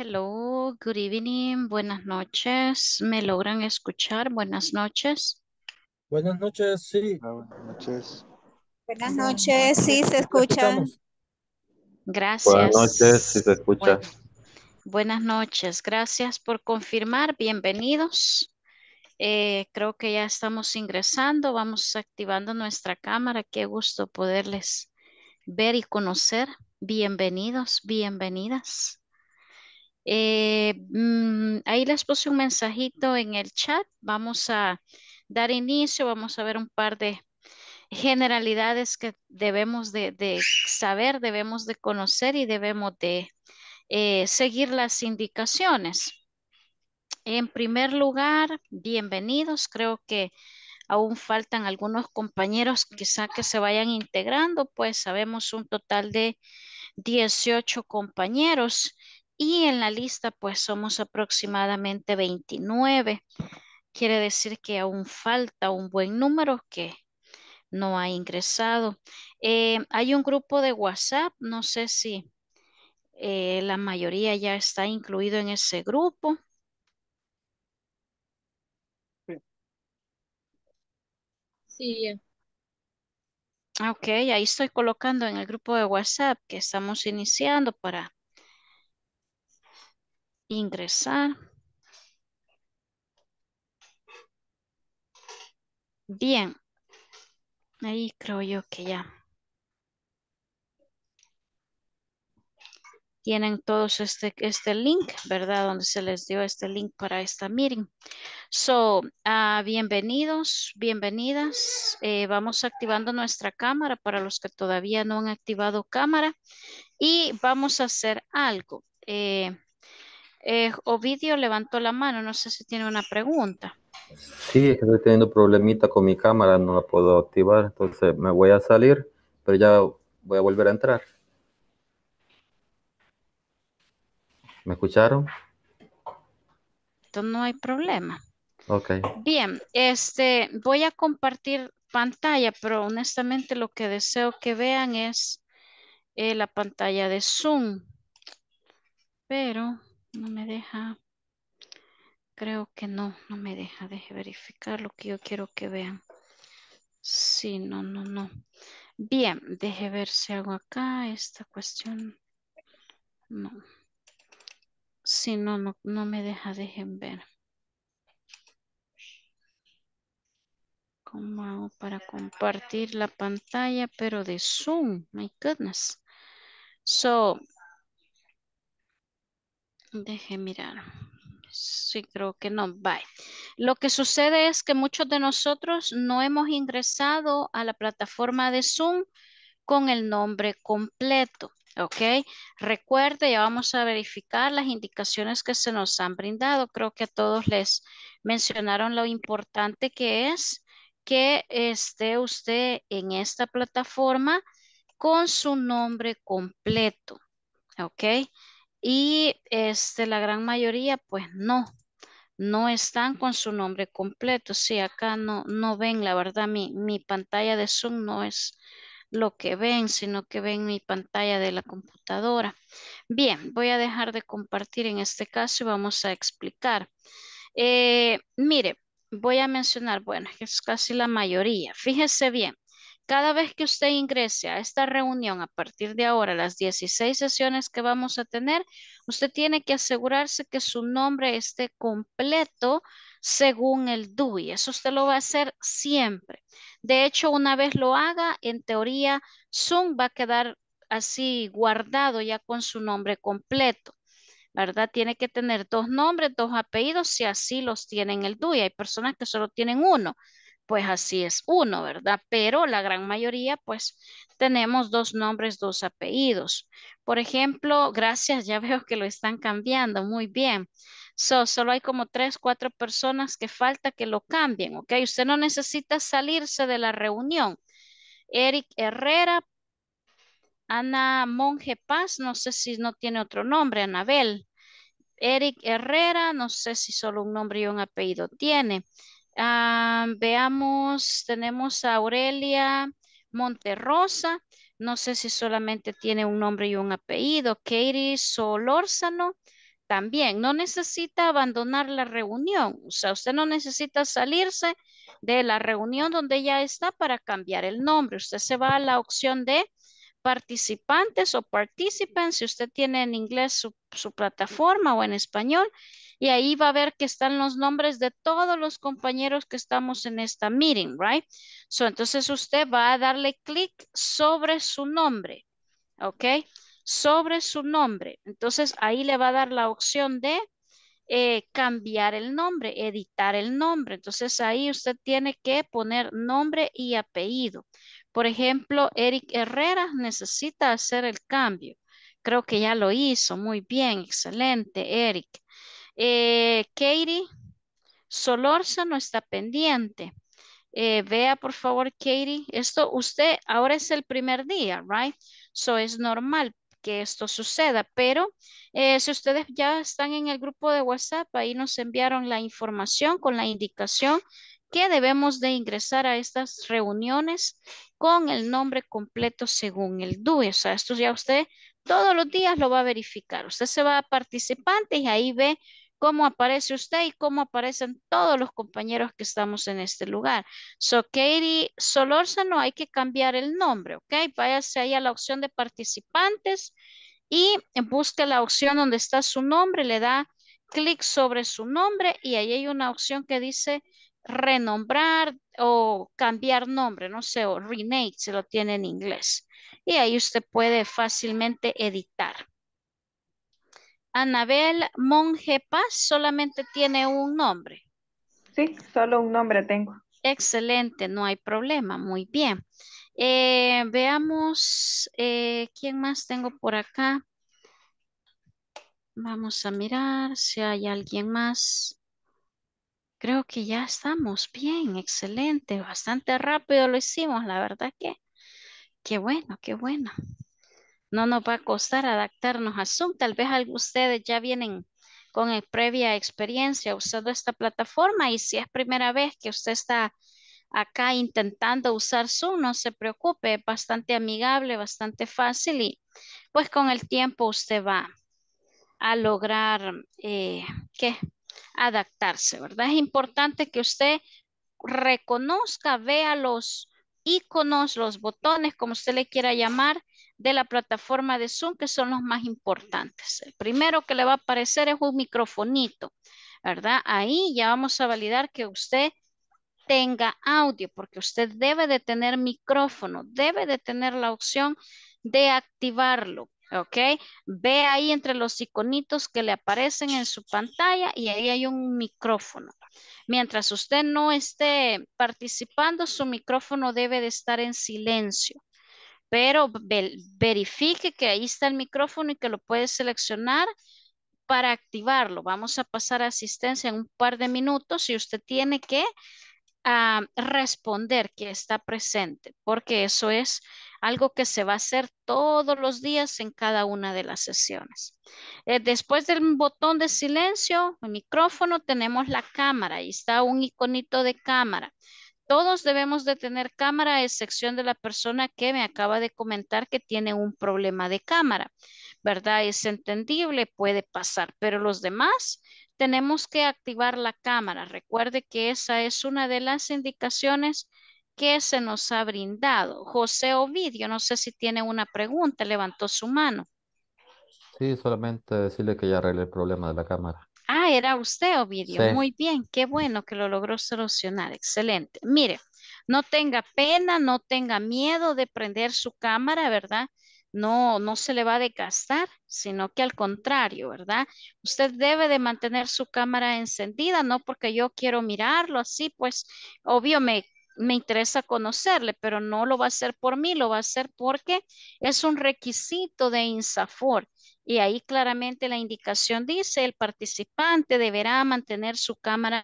Hello, good evening, buenas noches. ¿Me logran escuchar? Buenas noches. Buenas noches, sí. Buenas noches. Buenas noches, sí, se escucha. Gracias. Buenas noches, sí se escucha. buenas noches, gracias por confirmar. Bienvenidos. Eh, creo que ya estamos ingresando, vamos activando nuestra cámara. Qué gusto poderles ver y conocer. Bienvenidos, bienvenidas. Eh, mm, ahí les puse un mensajito en el chat. Vamos a dar inicio, vamos a ver un par de generalidades que debemos de, saber, debemos de conocer y debemos de eh, seguir las indicaciones. En primer lugar, bienvenidos. Creo que aún faltan algunos compañeros quizá que se vayan integrando, pues sabemos un total de 18 compañeros y en la lista pues somos aproximadamente 29. Quiere decir que aún falta un buen número que no ha ingresado. Eh, hay un grupo de WhatsApp, no sé si eh, la mayoría ya está incluido en ese grupo. Sí. Ok, ahí estoy colocando en el grupo de WhatsApp que estamos iniciando para ingresar. Bien. Ahí creo yo que ya. Tienen todos este, este link, ¿verdad? Donde se les dio este link para esta meeting. So, ah, bienvenidos, bienvenidas. Eh, vamos activando nuestra cámara para los que todavía no han activado cámara. Y vamos a hacer algo. Eh, eh, Ovidio levantó la mano, no sé si tiene una pregunta. Sí, estoy teniendo problemita con mi cámara, no la puedo activar, entonces me voy a salir, pero ya voy a volver a entrar. ¿Me escucharon? Entonces no hay problema. Okay. Bien, este, voy a compartir pantalla, pero honestamente lo que deseo que vean es eh, la pantalla de Zoom. Pero... No me deja. Creo que no, no me deja. Deje verificar lo que yo quiero que vean. Sí, no, no, no. Bien, deje ver si hago acá esta cuestión. No. Sí, no, no, no me deja. Dejen ver. ¿Cómo hago para compartir la pantalla, pero de Zoom? My goodness. So, Deje mirar. Sí, creo que no. Bye. Lo que sucede es que muchos de nosotros no hemos ingresado a la plataforma de Zoom con el nombre completo. ¿Ok? Recuerde, ya vamos a verificar las indicaciones que se nos han brindado. Creo que a todos les mencionaron lo importante que es que esté usted en esta plataforma con su nombre completo. ¿Ok? y este, la gran mayoría pues no, no están con su nombre completo. Sí, acá no, no ven, la verdad, mi, mi pantalla de Zoom no es lo que ven, sino que ven mi pantalla de la computadora. Bien, voy a dejar de compartir en este caso y vamos a explicar. Eh, mire, voy a mencionar, bueno, es casi la mayoría. Fíjese bien, cada vez que usted ingrese a esta reunión a partir de ahora, las 16 sesiones que vamos a tener, usted tiene que asegurarse que su nombre esté completo según el DUI. Eso usted lo va a hacer siempre. De hecho, una vez lo haga, en teoría, Zoom va a quedar así guardado ya con su nombre completo. ¿Verdad? Tiene que tener dos nombres, dos apellidos, si así los tiene en el DUI. Hay personas que solo tienen uno pues así es uno, ¿verdad? Pero la gran mayoría, pues tenemos dos nombres, dos apellidos. Por ejemplo, gracias, ya veo que lo están cambiando, muy bien. solo hay como tres, cuatro personas que falta que lo cambien, ¿ok? Usted no necesita salirse de la reunión. Eric Herrera, Ana Monje Paz, no sé si no tiene otro nombre, Anabel. Eric Herrera, no sé si solo un nombre y un apellido tiene. Ah, veamos, tenemos a Aurelia Monterrosa. No sé si solamente tiene un nombre y un apellido. Katie Solórzano también. No necesita abandonar la reunión. O sea, usted no necesita salirse de la reunión donde ya está para cambiar el nombre. Usted se va a la opción de participantes o participants. Si usted tiene en inglés su plataforma o en español y ahí va a ver que están los nombres de todos los compañeros que estamos en esta meeting, right? So, entonces usted va a darle clic sobre su nombre, ¿ok? Sobre su nombre. Entonces ahí le va a dar la opción de eh, cambiar el nombre, editar el nombre. Entonces ahí usted tiene que poner nombre y apellido. Por ejemplo, Eric Herrera necesita hacer el cambio. Creo que ya lo hizo. Muy bien, excelente, Eric. Eh, Katie Solorza no está pendiente. Eh, vea, por favor, Katie, esto usted ahora es el primer día, right? So es normal que esto suceda, pero eh, si ustedes ya están en el grupo de WhatsApp, ahí nos enviaron la información con la indicación que debemos de ingresar a estas reuniones con el nombre completo según el DUE. O sea, esto ya usted todos los días lo va a verificar. Usted se va a participante y ahí ve cómo aparece usted y cómo aparecen todos los compañeros que estamos en este lugar. So, Katie Solórzano, hay que cambiar el nombre, ¿ok? Váyase ahí a la opción de participantes y busque la opción donde está su nombre, le da clic sobre su nombre y ahí hay una opción que dice renombrar o cambiar nombre, no sé, o rename, se lo tiene en inglés. Y ahí usted puede fácilmente editar. Anabel Monje Paz solamente tiene un nombre. Sí, solo un nombre tengo. Excelente, no hay problema, muy bien. Eh, veamos eh, quién más tengo por acá. Vamos a mirar si hay alguien más. Creo que ya estamos bien, excelente, bastante rápido lo hicimos, la verdad que, qué bueno, qué bueno no nos va a costar adaptarnos a Zoom. Tal vez ustedes ya vienen con e, previa experiencia usando esta plataforma y si es primera vez que usted está acá intentando usar Zoom, no se preocupe, es bastante amigable, bastante fácil y pues con el tiempo usted va a lograr eh, que adaptarse, ¿verdad? Es importante que usted reconozca, vea los, iconos, los botones, como usted le quiera llamar, de la plataforma de Zoom, que son los más importantes. El primero que le va a aparecer es un microfonito, ¿verdad? Ahí ya vamos a validar que usted tenga audio, porque usted debe de tener micrófono, debe de tener la opción de activarlo. ¿Ok? Ve ahí entre los iconitos que le aparecen en su pantalla y ahí hay un micrófono. Mientras usted no esté participando, su micrófono debe de estar en silencio. Pero verifique que ahí está el micrófono y que lo puede seleccionar para activarlo. Vamos a pasar a asistencia en un par de minutos y usted tiene que ah, responder que está presente, porque eso es algo que se va a hacer todos los días en cada una de las sesiones. Eh, después del botón de silencio, el micrófono, tenemos la cámara y está un iconito de cámara. Todos debemos de tener cámara, a excepción de la persona que me acaba de comentar que tiene un problema de cámara, ¿verdad? Es entendible, puede pasar, pero los demás tenemos que activar la cámara. Recuerde que esa es una de las indicaciones ¿Qué se nos ha brindado. José Ovidio, no sé si tiene una pregunta, levantó su mano. Sí, solamente decirle que ya arreglé el problema de la cámara. Ah, era usted, Ovidio. Muy bien, qué bueno que lo logró solucionar. Excelente. Mire, no tenga pena, no tenga miedo de prender su cámara, ¿verdad? No, no se le va a desgastar, sino que al contrario, ¿verdad? Usted debe de mantener su cámara encendida, no porque yo quiero mirarlo así, pues obvio me me interesa conocerle, pero no lo va a hacer por mí, lo va a hacer porque es un requisito de INSAFOR. Y ahí claramente la indicación dice, el participante deberá mantener su cámara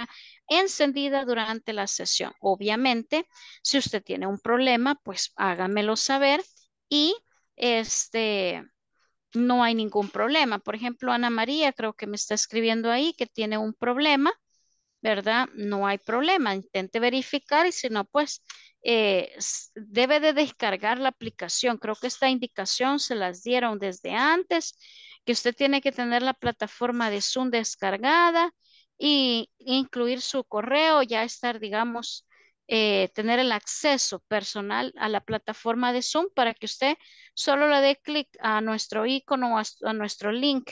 encendida durante la sesión. Obviamente, si usted tiene un problema, pues hágamelo saber y este no hay ningún problema. Por ejemplo, Ana María creo que me está escribiendo ahí que tiene un problema ¿verdad? No hay problema, intente verificar y si no, pues eh, debe de descargar la aplicación. Creo que esta indicación se las dieron desde antes, que usted tiene que tener la plataforma de Zoom descargada e incluir su correo, ya estar, digamos, eh, tener el acceso personal a la plataforma de Zoom para que usted solo le dé clic a nuestro icono, o a nuestro link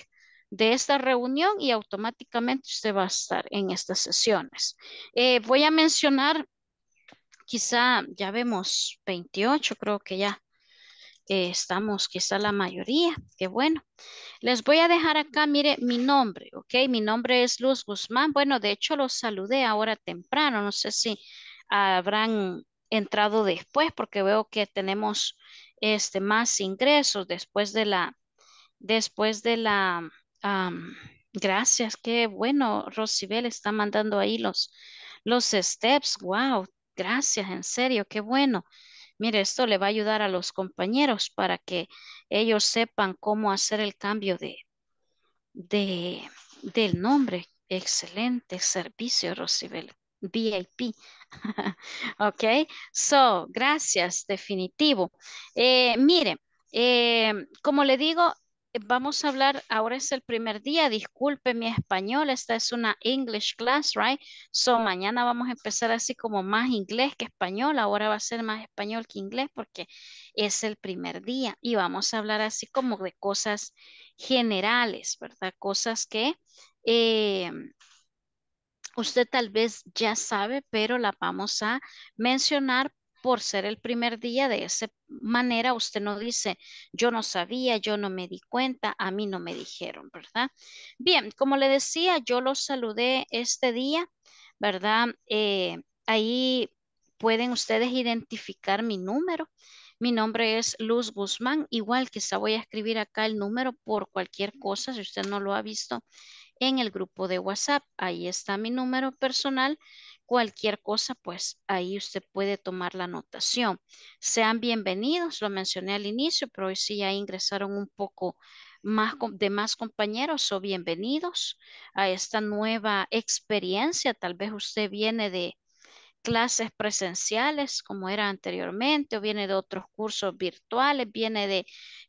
de esta reunión y automáticamente usted va a estar en estas sesiones. Eh, voy a mencionar, quizá ya vemos 28, creo que ya eh, estamos quizá la mayoría, qué bueno. Les voy a dejar acá, mire, mi nombre, ¿ok? Mi nombre es Luz Guzmán. Bueno, de hecho los saludé ahora temprano, no sé si habrán entrado después porque veo que tenemos este, más ingresos después de la, después de la, gracias, qué bueno. Rosibel está mandando ahí los, los steps. Wow, gracias, en serio, qué bueno. Mire, esto le va a ayudar a los compañeros para que ellos sepan cómo hacer el cambio de, de del nombre. Excelente servicio, Rosibel. VIP. ok, so, gracias, definitivo. Eh, mire, eh, como le digo, vamos a hablar, ahora es el primer día, disculpe mi español, esta es una English class, right? So mañana vamos a empezar así como más inglés que español, ahora va a ser más español que inglés porque es el primer día y vamos a hablar así como de cosas generales, ¿verdad? Cosas que eh, usted tal vez ya sabe, pero la vamos a mencionar por ser el primer día, de esa manera usted no dice, yo no sabía, yo no me di cuenta, a mí no me dijeron, ¿verdad? Bien, como le decía, yo los saludé este día, ¿verdad? Eh, ahí pueden ustedes identificar mi número. Mi nombre es Luz Guzmán, igual quizá voy a escribir acá el número por cualquier cosa, si usted no lo ha visto en el grupo de WhatsApp. Ahí está mi número personal cualquier cosa, pues ahí usted puede tomar la anotación. Sean bienvenidos, lo mencioné al inicio, pero hoy sí ya ingresaron un poco más de más compañeros o bienvenidos a esta nueva experiencia. Tal vez usted viene de clases presenciales como era anteriormente, o viene de otros cursos virtuales, viene de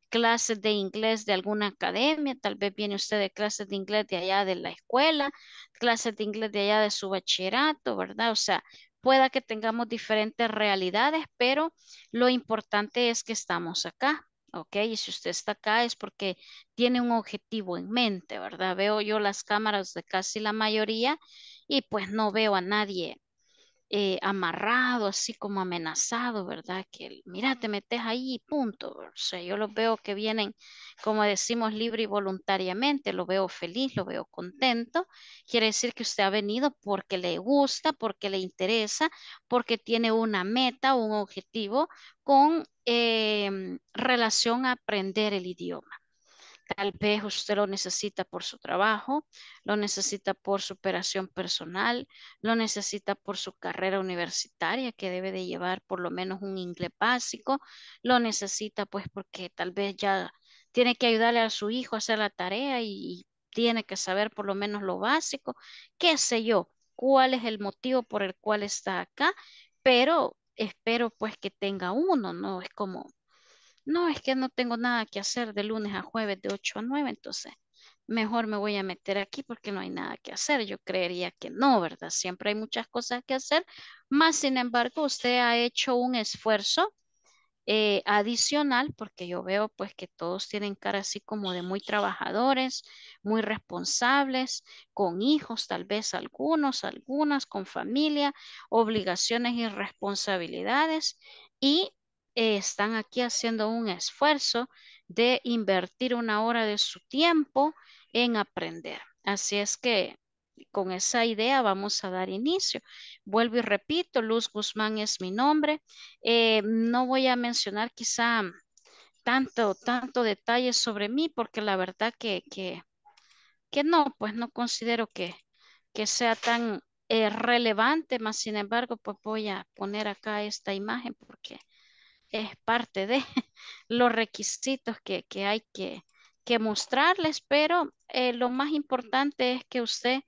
clases de inglés de alguna academia, tal vez viene usted de clases de inglés de allá de la escuela, clases de inglés de allá de su bachillerato, ¿verdad? O sea, pueda que tengamos diferentes realidades, pero lo importante es que estamos acá, ¿ok? Y si usted está acá es porque tiene un objetivo en mente, ¿verdad? Veo yo las cámaras de casi la mayoría y pues no veo a nadie eh, amarrado, así como amenazado, ¿verdad? Que mira, te metes ahí y punto. O sea, yo los veo que vienen, como decimos, libre y voluntariamente, lo veo feliz, lo veo contento. Quiere decir que usted ha venido porque le gusta, porque le interesa, porque tiene una meta, un objetivo con em, relación a aprender el idioma. Tal vez usted lo necesita por su trabajo, lo necesita por su operación personal, lo necesita por su carrera universitaria que debe de llevar por lo menos un inglés básico, lo necesita pues porque tal vez ya tiene que ayudarle a su hijo a hacer la tarea y tiene que saber por lo menos lo básico, qué sé yo, cuál es el motivo por el cual está acá, pero espero pues que tenga uno, no es como no, es que no tengo nada que hacer de lunes a jueves de 8 a 9, entonces mejor me voy a meter aquí porque no hay nada que hacer. Yo creería que no, ¿verdad? Siempre hay muchas cosas que hacer, más sin embargo, usted ha hecho un esfuerzo eh, adicional porque yo veo pues que todos tienen cara así como de muy trabajadores, muy responsables, con hijos tal vez algunos, algunas, con familia, obligaciones y responsabilidades y están aquí haciendo un esfuerzo de invertir una hora de su tiempo en aprender. Así es que con esa idea vamos a dar inicio. Vuelvo y repito, Luz Guzmán es mi nombre. Eh, no voy a mencionar quizá tanto, tanto detalle sobre mí porque la verdad que, que, no, pues no considero que, que sea tan eh, relevante, más sin embargo, pues voy a poner acá esta imagen porque es parte de los requisitos que, hay que, mostrarles, pero eh, lo más importante es que usted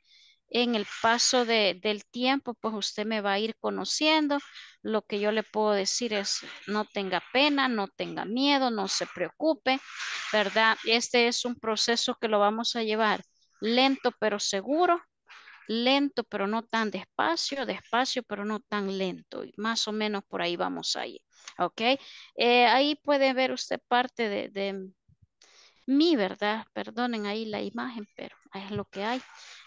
en el paso del tiempo, pues usted me va a ir conociendo. Lo que yo le puedo decir es no tenga pena, no tenga miedo, no se preocupe, ¿verdad? Este es un proceso que lo vamos a llevar lento pero seguro, lento pero no tan despacio, despacio pero no tan lento. Y más o menos por ahí vamos a ir. ¿ok? Eh, ahí puede ver usted parte de, de mi, ¿verdad? Perdonen ahí la imagen, pero es lo que hay.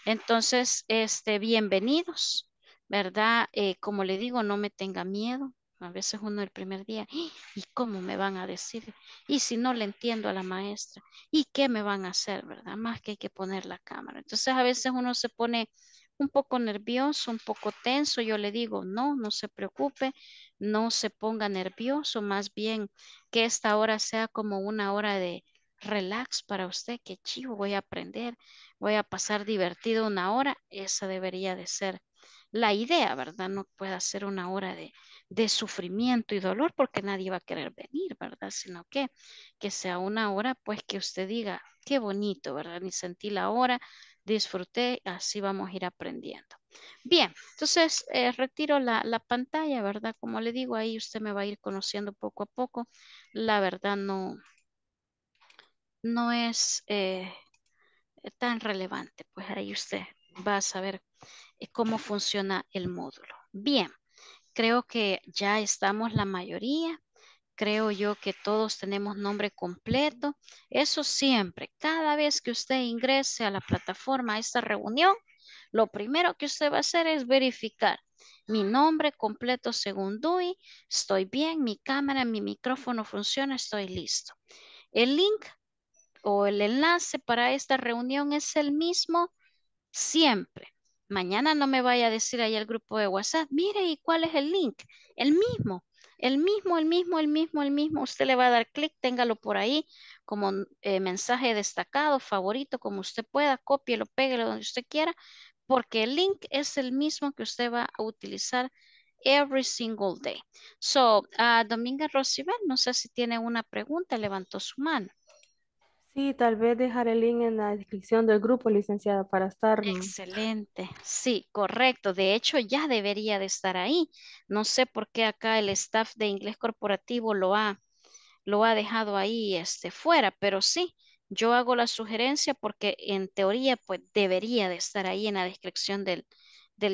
Entonces, este, bienvenidos, ¿verdad? Eh, como le digo, no me tenga miedo. A veces uno el primer día, ¡Ah! ¿y cómo me van a decir? ¿Y si no le entiendo a la maestra? ¿Y qué me van a hacer, verdad? Más que hay que poner la cámara. Entonces, a veces uno se pone un poco nervioso, un poco tenso. Yo le digo, no, no se preocupe, no se ponga nervioso, más bien que esta hora sea como una hora de relax para usted, que chivo, voy a aprender, voy a pasar divertido una hora, esa debería de ser la idea, ¿verdad? No puede ser una hora de, de sufrimiento y dolor porque nadie va a querer venir, ¿verdad? Sino que, que sea una hora pues que usted diga, qué bonito, ¿verdad? Ni sentí la hora, disfruté, así vamos a ir aprendiendo. Bien, entonces eh, retiro la, pantalla, ¿verdad? Como le digo, ahí usted me va a ir conociendo poco a poco. La verdad no, no es eh, tan relevante, pues ahí usted va a saber eh, cómo funciona el módulo. Bien, creo que ya estamos la mayoría creo yo que todos tenemos nombre completo. Eso siempre, cada vez que usted ingrese a la plataforma a esta reunión, lo primero que usted va a hacer es verificar mi nombre completo según DUI, estoy bien, mi cámara, mi micrófono funciona, estoy listo. El link o el enlace para esta reunión es el mismo siempre. Mañana no me vaya a decir ahí el grupo de WhatsApp, mire, ¿y cuál es el link? El mismo. El mismo, el mismo, el mismo, el mismo. Usted le va a dar clic, téngalo por ahí como eh, mensaje destacado, favorito, como usted pueda, cópielo, péguelo donde usted quiera, porque el link es el mismo que usted va a utilizar every single day. So, uh, ah, Dominga Rosibel, no sé si tiene una pregunta, levantó su mano tal vez dejar el link en la descripción del grupo, licenciada, para estar. Excelente, sí, correcto. De hecho, ya debería de estar ahí. No sé por qué acá el staff de inglés corporativo lo ha, lo ha dejado ahí este, fuera, pero sí, yo hago la sugerencia porque en teoría pues debería de estar ahí en la descripción del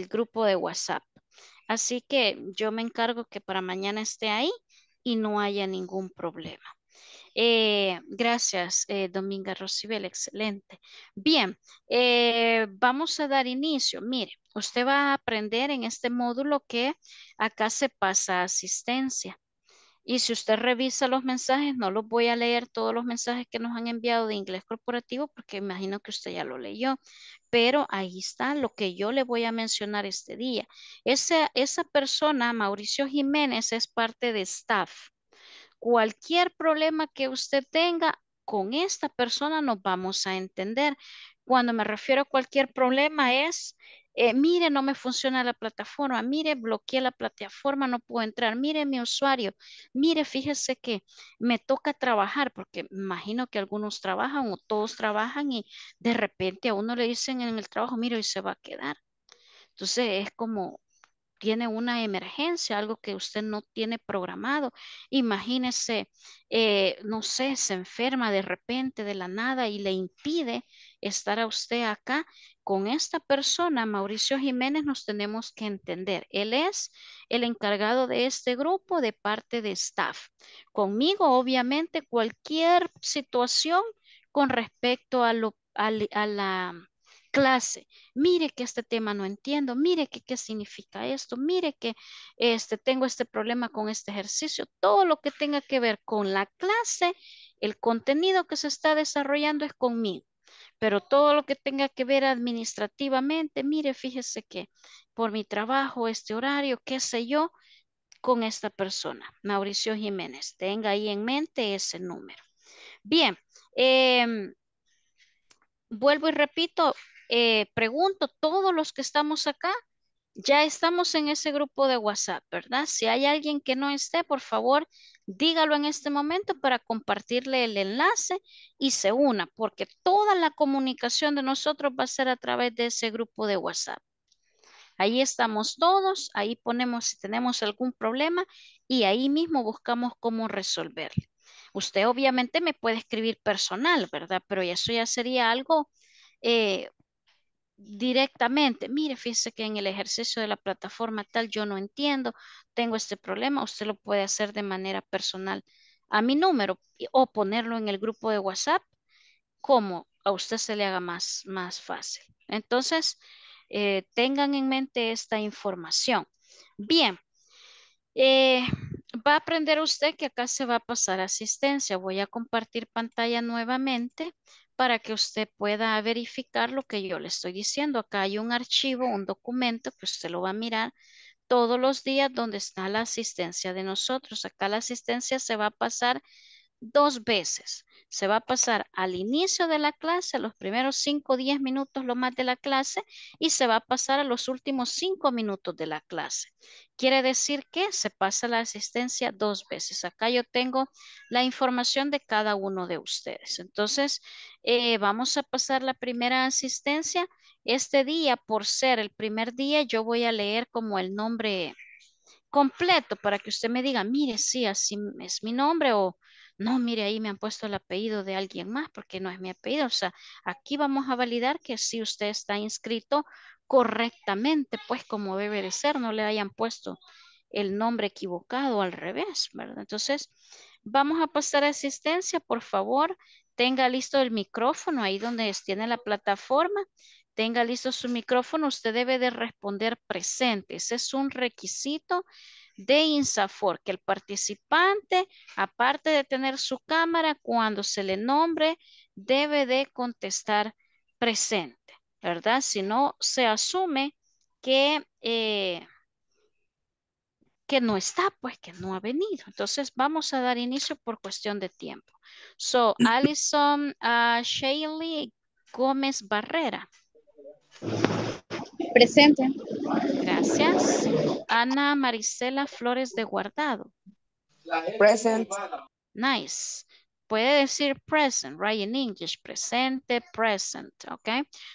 grupo de WhatsApp. Así que yo me encargo que para mañana esté ahí y no haya ningún problema. Eh, gracias, eh, Dominga Rocibel, excelente. Bien, eh, vamos a dar inicio. Mire, usted va a aprender en este módulo que acá se pasa asistencia. Y si usted revisa los mensajes, no los voy a leer todos los mensajes que nos han enviado de inglés corporativo porque imagino que usted ya lo leyó, pero ahí está lo que yo le voy a mencionar este día. esa persona, Mauricio Jiménez, es parte de staff. Cualquier problema que usted tenga, con esta persona nos vamos a entender. Cuando me refiero a cualquier problema es, eh, mire, no me funciona la plataforma, mire, bloqueé la plataforma, no puedo entrar, mire mi usuario, mire, fíjese que me toca trabajar, porque imagino que algunos trabajan o todos trabajan y de repente a uno le dicen en el trabajo, mire, y se va a quedar. Entonces es como tiene una emergencia, algo que usted no tiene programado. Imagínese, eh, no sé, se enferma de repente, de la nada, y le impide estar a usted acá. Con esta persona, Mauricio Jiménez, nos tenemos que entender. Él es el encargado de este grupo de parte de staff. Conmigo, obviamente, cualquier situación con respecto a, lo, a la clase, mire que este tema no entiendo, mire que qué significa esto, mire que este, tengo este problema con este ejercicio, todo lo que tenga que ver con la clase, el contenido que se está desarrollando es conmigo. Pero todo lo que tenga que ver administrativamente, mire, fíjese que por mi trabajo, este horario, qué sé yo, con esta persona, Mauricio Jiménez. Tenga ahí en mente ese número. Bien, em, vuelvo y repito, eh, pregunto, todos los que estamos acá, ya estamos en ese grupo de WhatsApp, ¿verdad? Si hay alguien que no esté, por favor, dígalo en este momento para compartirle el enlace y se una, porque toda la comunicación de nosotros va a ser a través de ese grupo de WhatsApp. Ahí estamos todos, ahí ponemos si tenemos algún problema y ahí mismo buscamos cómo resolverlo. Usted obviamente me puede escribir personal, ¿verdad? Pero eso ya sería algo eh, directamente, mire, fíjese que en el ejercicio de la plataforma tal yo no entiendo, tengo este problema, usted lo puede hacer de manera personal a mi número o ponerlo en el grupo de WhatsApp como a usted se le haga más, fácil. Entonces, eh, tengan en mente esta información. Bien, eh, va a aprender usted que acá se va a pasar asistencia. Voy a compartir pantalla nuevamente para que usted pueda verificar lo que yo le estoy diciendo. Acá hay un archivo, un documento que usted lo va a mirar todos los días donde está la asistencia de nosotros. Acá la asistencia se va a pasar dos veces. Se va a pasar al inicio de la clase, los primeros cinco o 10 minutos lo más de la clase, y se va a pasar a los últimos cinco minutos de la clase. Quiere decir que se pasa la asistencia dos veces. Acá yo tengo la información de cada uno de ustedes. Entonces, eh, vamos a pasar la primera asistencia. Este día, por ser el primer día, yo voy a leer como el nombre completo para que usted me diga, mire, sí, así es mi nombre o no, mire, ahí me han puesto el apellido de alguien más porque no es mi apellido. O sea, aquí vamos a validar que si usted está inscrito correctamente, pues como debe de ser, no le hayan puesto el nombre equivocado al revés, ¿verdad? Entonces, vamos a pasar a asistencia, por favor, tenga listo el micrófono ahí donde tiene la plataforma, tenga listo su micrófono, usted debe de responder presente, ese es un requisito de INSAFOR, que el participante, aparte de tener su cámara, cuando se le nombre, debe de contestar presente, ¿verdad? Si no, se asume que, eh, que no está, pues que no ha venido. Entonces, vamos a dar inicio por cuestión de tiempo. So, Alison uh, ah, Shaley Gómez Barrera. Presente. Gracias. Ana Marisela Flores de Guardado. Present. Nice. Puede decir present, right, in English. Presente, present, Ok.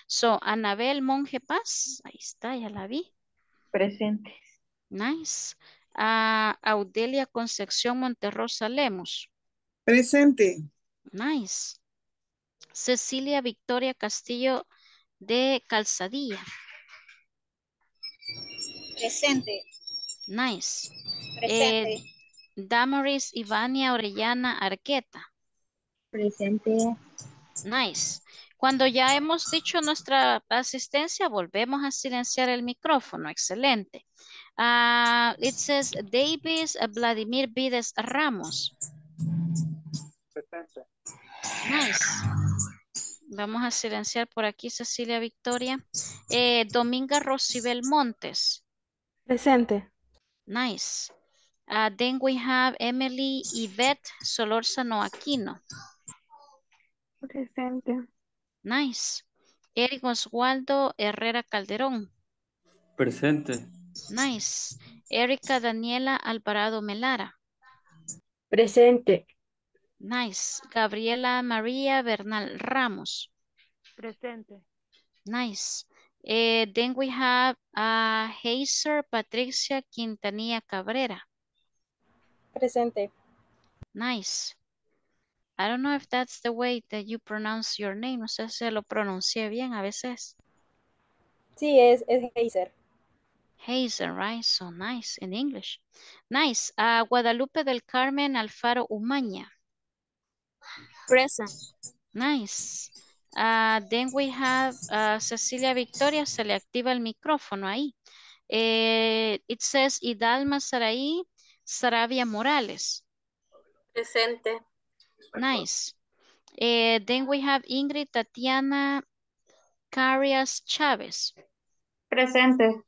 So, Anabel Monge Paz. Ahí está, ya la vi. Presente. Nice. Ah, Audelia Concepción Monterrosa Lemos. Presente. Nice. Cecilia Victoria Castillo de Calzadilla. Presente. Nice. Presente. Eh, Damaris Ivania Orellana Arqueta. Presente. Nice. Cuando ya hemos dicho nuestra asistencia, volvemos a silenciar el micrófono. Excelente. Ah, it says Davis Vladimir Vides Ramos. Presente. Nice. Vamos a silenciar por aquí Cecilia Victoria. Eh, Dominga Rocibel Montes. Presente. Nice. Ah, then we have Emily Yvette Solorza Aquino. Presente. Nice. Eric Oswaldo Herrera Calderón. Presente. Nice. Erika Daniela alparado Melara. Presente. Nice. Gabriela María Bernal Ramos. Presente. Nice. Eh, then we have uh, Hazer Patricia Quintanilla Cabrera. Presente. Nice. I don't know if that's the way that you pronounce your name. No sé si lo pronuncié bien a veces. Sí, es, Hazer Hazer, right? So nice in English. Nice. Uh, Guadalupe del Carmen Alfaro Umaña. Presente Nice. Uh, then we have ah, Cecilia Victoria, se le activa el micrófono ahí. Eh, it says Hidalma Saraí Sarabia Morales. Presente. Nice. Eh, then we have Ingrid Tatiana Carias Chávez. Presente.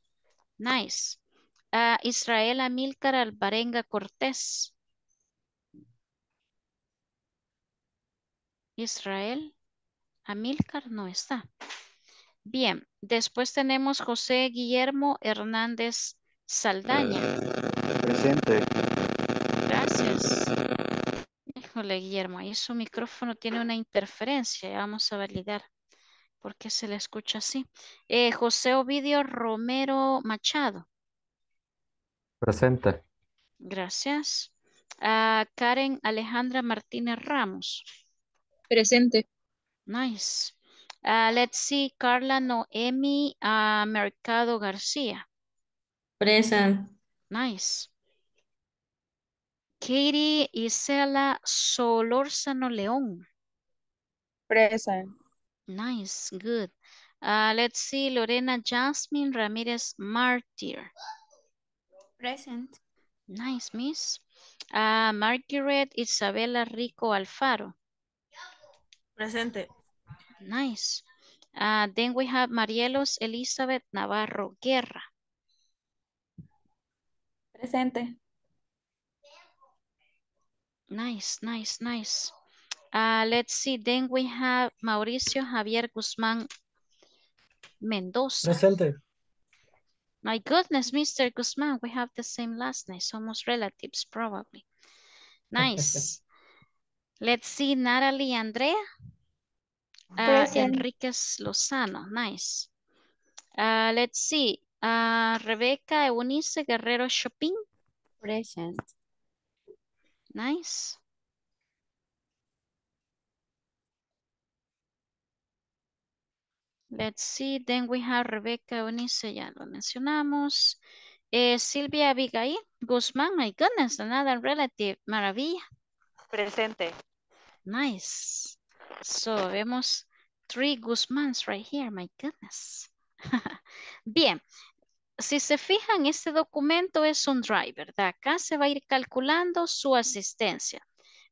Nice. Ah, Israel Amilcar Albarenga Cortés. Israel. Amílcar no está. Bien, después tenemos José Guillermo Hernández Saldaña. Eh, presente. Gracias. Híjole, Guillermo, ahí su micrófono tiene una interferencia. Vamos a validar porque se le escucha así. Eh, José Ovidio Romero Machado. Presente. Gracias. Ah, Karen Alejandra Martínez Ramos. Presente. Nice. Ah, let's see, Carla Noemi ah, Mercado García Present. Nice. Katie Isela Solórzano León. Present. Nice, good. Ah, let's see, Lorena Jasmine Ramirez Martyr. Present. Nice, miss. Margaret Isabella Rico Alfaro. Presente. Nice. Ah, then we have Marielos Elizabeth Navarro Guerra. Presente. Nice, nice, nice. Ah, let's see. Then we have Mauricio Javier Guzmán Mendoza. Presente. My goodness, Mr. Guzmán, we have the same last name. Somos relatives, probably. Nice. let's see. Natalie Andrea. Uh, ah, Enriquez Lozano, nice. Ah, let's see. Uh, Rebeca Eunice Guerrero Shopping. Present. Nice. Let's see. Then we have Rebeca Eunice, ya lo mencionamos. Eh, Silvia Abigail Guzmán, my goodness, another relative. Maravilla. Presente. Nice. So, vemos three Guzmans right here, my goodness. Bien, si se fijan, este documento es un drive, ¿verdad? Acá se va a ir calculando su asistencia.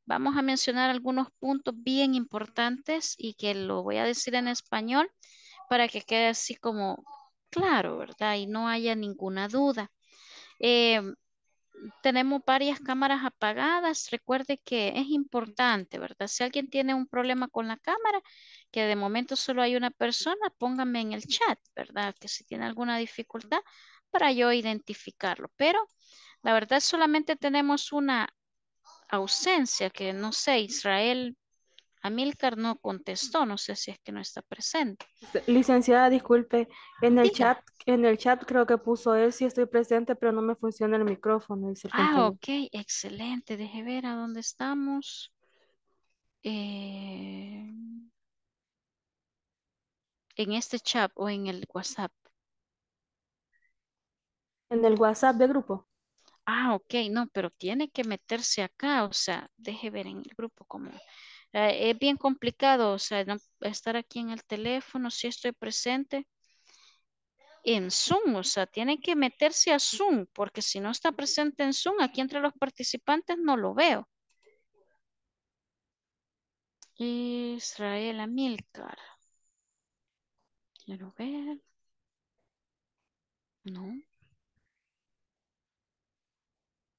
Vamos a mencionar algunos puntos bien importantes y que lo voy a decir en español para que quede así como claro, ¿verdad? Y no haya ninguna duda. Eh, tenemos varias cámaras apagadas. Recuerde que es importante, ¿verdad? Si alguien tiene un problema con la cámara, que de momento solo hay una persona, pónganme en el chat, ¿verdad? Que si tiene alguna dificultad para yo identificarlo. Pero la verdad solamente tenemos una ausencia que no sé, Israel Amílcar no contestó, no sé si es que no está presente. Este, licenciada, disculpe, en el chat, en el chat creo que puso él si estoy presente, pero no me funciona el micrófono. ah, ok, excelente. Deje ver a dónde estamos. Eh, en este chat o en el WhatsApp. En el WhatsApp de grupo. Ah, ok, no, pero tiene que meterse acá, o sea, deje ver en el grupo como es bien complicado, o sea, no, estar aquí en el teléfono, si estoy presente en Zoom, o sea, tienen que meterse a Zoom, porque si no está presente en Zoom, aquí entre los participantes no lo veo. Israel Amilcar. Quiero ver. No.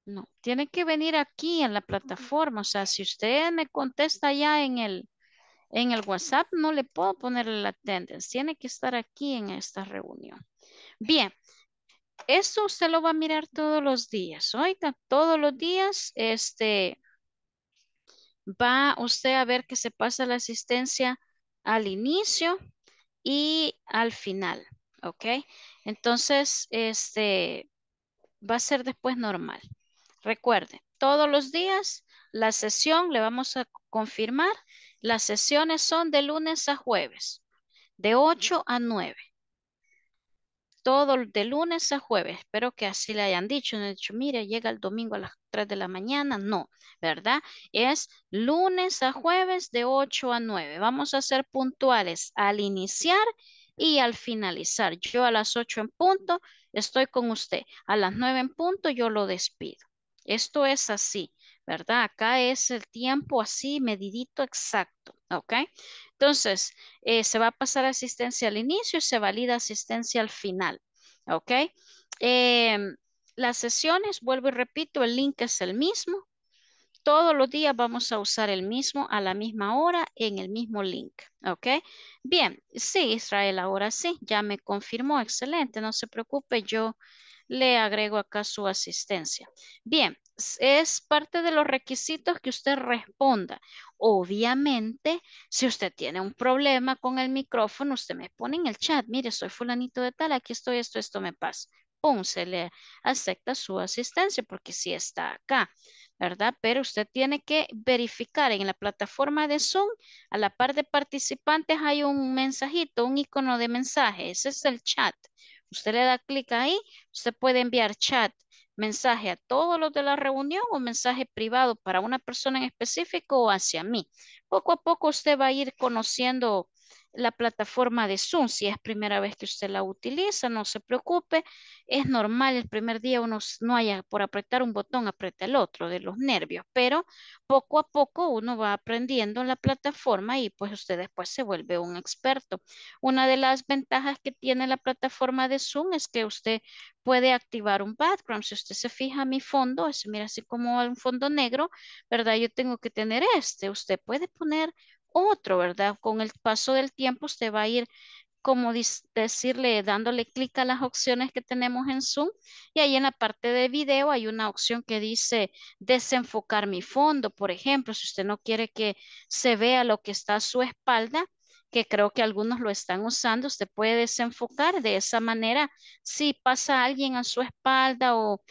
No, tiene que venir aquí en la plataforma. O sea, si usted me contesta ya en el, WhatsApp, no le puedo poner la attendance. Tiene que estar aquí en esta reunión. Bien, eso usted lo va a mirar todos los días. Oiga, todos los días, este, va usted a ver que se pasa la asistencia al inicio y al final. ¿Ok? Entonces, este, va a ser después normal. Recuerde, todos los días la sesión, le vamos a confirmar, las sesiones son de lunes a jueves, de 8 a 9. Todo de lunes a jueves. Espero que así le hayan dicho. No he dicho, mire, llega el domingo a las 3 de la mañana. No, ¿verdad? Es lunes a jueves de 8 a 9. Vamos a ser puntuales al iniciar y al finalizar. Yo a las 8 en punto estoy con usted. A las 9 en punto yo lo despido. Esto es así, ¿verdad? Acá es el tiempo así, medidito exacto, ¿ok? Entonces, eh, se va a pasar asistencia al inicio y se valida asistencia al final, ¿ok? Em, las sesiones, vuelvo y repito, el link es el mismo. Todos los días vamos a usar el mismo a la misma hora en el mismo link, ¿ok? Bien, sí, Israel, ahora sí, ya me confirmó, excelente, no se preocupe, yo le agrego acá su asistencia. Bien, es parte de los requisitos que usted responda. Obviamente, si usted tiene un problema con el micrófono, usted me pone en el chat, mire, soy fulanito de tal, aquí estoy, esto, esto me pasa. Pum, se le acepta su asistencia porque sí está acá, ¿verdad? Pero usted tiene que verificar en la plataforma de Zoom, a la par de participantes hay un mensajito, un icono de mensaje, ese es el chat. Usted le da clic ahí, usted puede enviar chat, mensaje a todos los de la reunión o mensaje privado para una persona en específico o hacia mí. Poco a poco usted va a ir conociendo la plataforma de Zoom. Si es primera vez que usted la utiliza, no se preocupe. Es normal, el primer día uno no haya por apretar un botón, aprieta el otro de los nervios, pero poco a poco uno va aprendiendo la plataforma y pues usted después se vuelve un experto. Una de las ventajas que tiene la plataforma de Zoom es que usted puede activar un background. Si usted se fija mi fondo, es, mira así como un fondo negro, ¿verdad? Yo tengo que tener este. Usted puede poner otro, ¿verdad? Con el paso del tiempo usted va a ir como decirle, dándole clic a las opciones que tenemos en Zoom. Y ahí en la parte de video hay una opción que dice desenfocar mi fondo, por ejemplo, si usted no quiere que se vea lo que está a su espalda, que creo que algunos lo están usando, usted puede desenfocar de esa manera. Si pasa alguien a su espalda o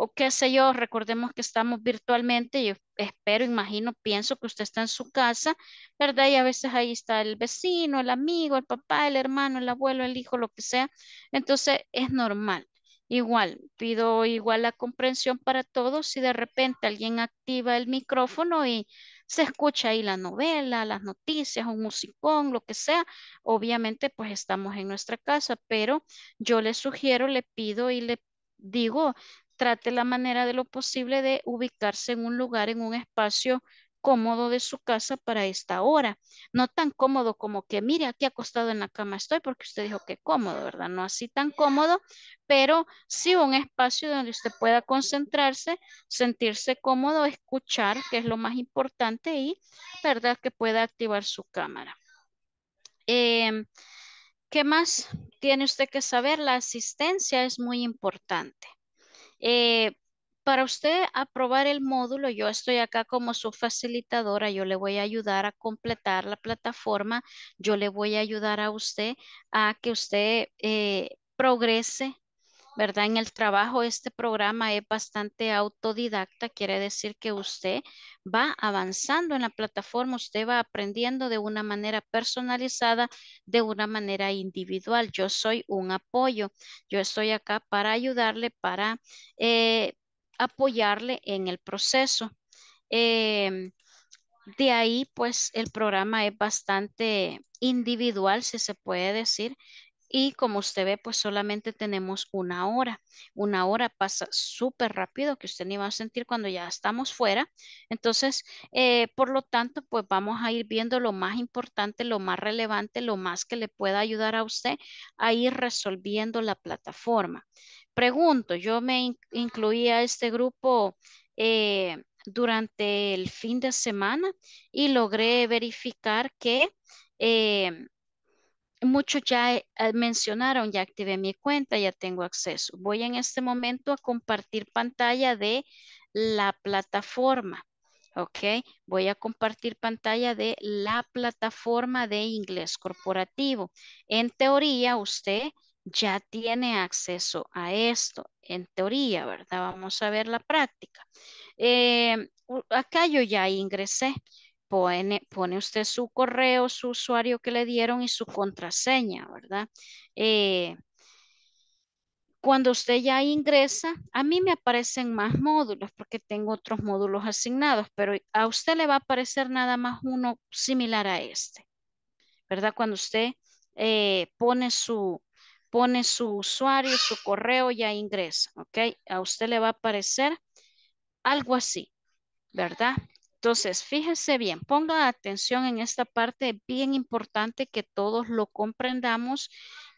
o qué sé yo, recordemos que estamos virtualmente, yo espero, imagino, pienso que usted está en su casa, ¿verdad? Y a veces ahí está el vecino, el amigo, el papá, el hermano, el abuelo, el hijo, lo que sea. Entonces es normal. Igual, pido igual la comprensión para todos si de repente alguien activa el micrófono y se escucha ahí la novela, las noticias, un musicón, lo que sea. Obviamente, pues estamos en nuestra casa, pero yo le sugiero, le pido y le digo trate la manera de lo posible de ubicarse en un lugar, en un espacio cómodo de su casa para esta hora. No tan cómodo como que, mire, aquí acostado en la cama estoy, porque usted dijo que cómodo, ¿verdad? No así tan cómodo, pero sí un espacio donde usted pueda concentrarse, sentirse cómodo, escuchar, que es lo más importante, y, ¿verdad? Que pueda activar su cámara. Em, ¿Qué más tiene usted que saber? La asistencia es muy importante. Eh, para usted aprobar el módulo, yo estoy acá como su facilitadora, yo le voy a ayudar a completar la plataforma, yo le voy a ayudar a usted a que usted eh, progrese ¿verdad? En el trabajo este programa es bastante autodidacta, quiere decir que usted va avanzando en la plataforma, usted va aprendiendo de una manera personalizada, de una manera individual. Yo soy un apoyo, yo estoy acá para ayudarle, para eh, apoyarle en el proceso. Em, de ahí, pues el programa es bastante individual, si se puede decir. Y como usted ve, pues solamente tenemos una hora. Una hora pasa súper rápido que usted ni va a sentir cuando ya estamos fuera. Entonces, eh, por lo tanto, pues vamos a ir viendo lo más importante, lo más relevante, lo más que le pueda ayudar a usted a ir resolviendo la plataforma. Pregunto, yo me incluía incluí a este grupo eh, durante el fin de semana y logré verificar que... Eh, muchos ya eh, ah, mencionaron, ya activé mi cuenta, ya tengo acceso. Voy en este momento a compartir pantalla de la plataforma. ¿ok? Voy a compartir pantalla de la plataforma de inglés corporativo. En teoría, usted ya tiene acceso a esto. En teoría, ¿verdad? Vamos a ver la práctica. Eh, acá yo ya ingresé pone, usted su correo, su usuario que le dieron y su contraseña, ¿verdad? Eh, cuando usted ya ingresa, a mí me aparecen más módulos porque tengo otros módulos asignados, pero a usted le va a aparecer nada más uno similar a este, ¿verdad? Cuando usted eh, pone, su, pone su usuario, su correo, ya ingresa, ¿ok? A usted le va a aparecer algo así, ¿verdad? Entonces, fíjense bien, ponga atención en esta parte bien importante que todos lo comprendamos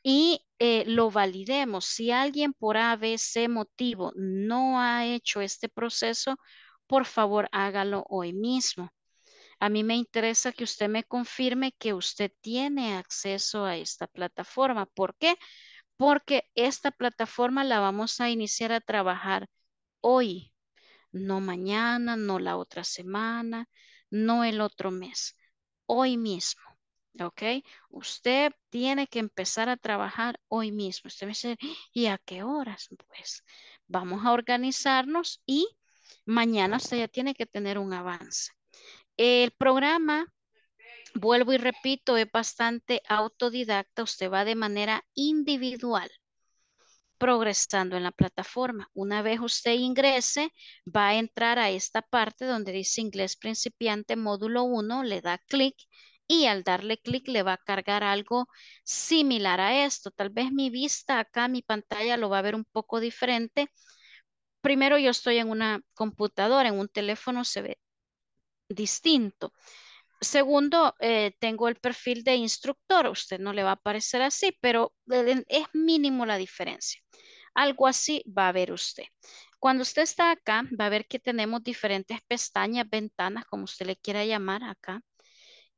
y eh, lo validemos. Si alguien por ABC motivo no ha hecho este proceso, por favor hágalo hoy mismo. A mí me interesa que usted me confirme que usted tiene acceso a esta plataforma. ¿Por qué? Porque esta plataforma la vamos a iniciar a trabajar hoy, no mañana, no la otra semana, no el otro mes, hoy mismo. ¿Ok? Usted tiene que empezar a trabajar hoy mismo. Usted me dice, ¿y a qué horas? Pues vamos a organizarnos y mañana usted ya tiene que tener un avance. El programa, vuelvo y repito, es bastante autodidacta. Usted va de manera individual progresando en la plataforma. Una vez usted ingrese, va a entrar a esta parte donde dice inglés principiante módulo 1, le da clic y al darle clic le va a cargar algo similar a esto. Tal vez mi vista acá, mi pantalla lo va a ver un poco diferente. Primero yo estoy en una computadora, en un teléfono se ve distinto. Segundo, eh, tengo el perfil de instructor. Usted no le va a parecer así, pero es mínimo la diferencia. Algo así va a ver usted. Cuando usted está acá, va a ver que tenemos diferentes pestañas, ventanas, como usted le quiera llamar acá.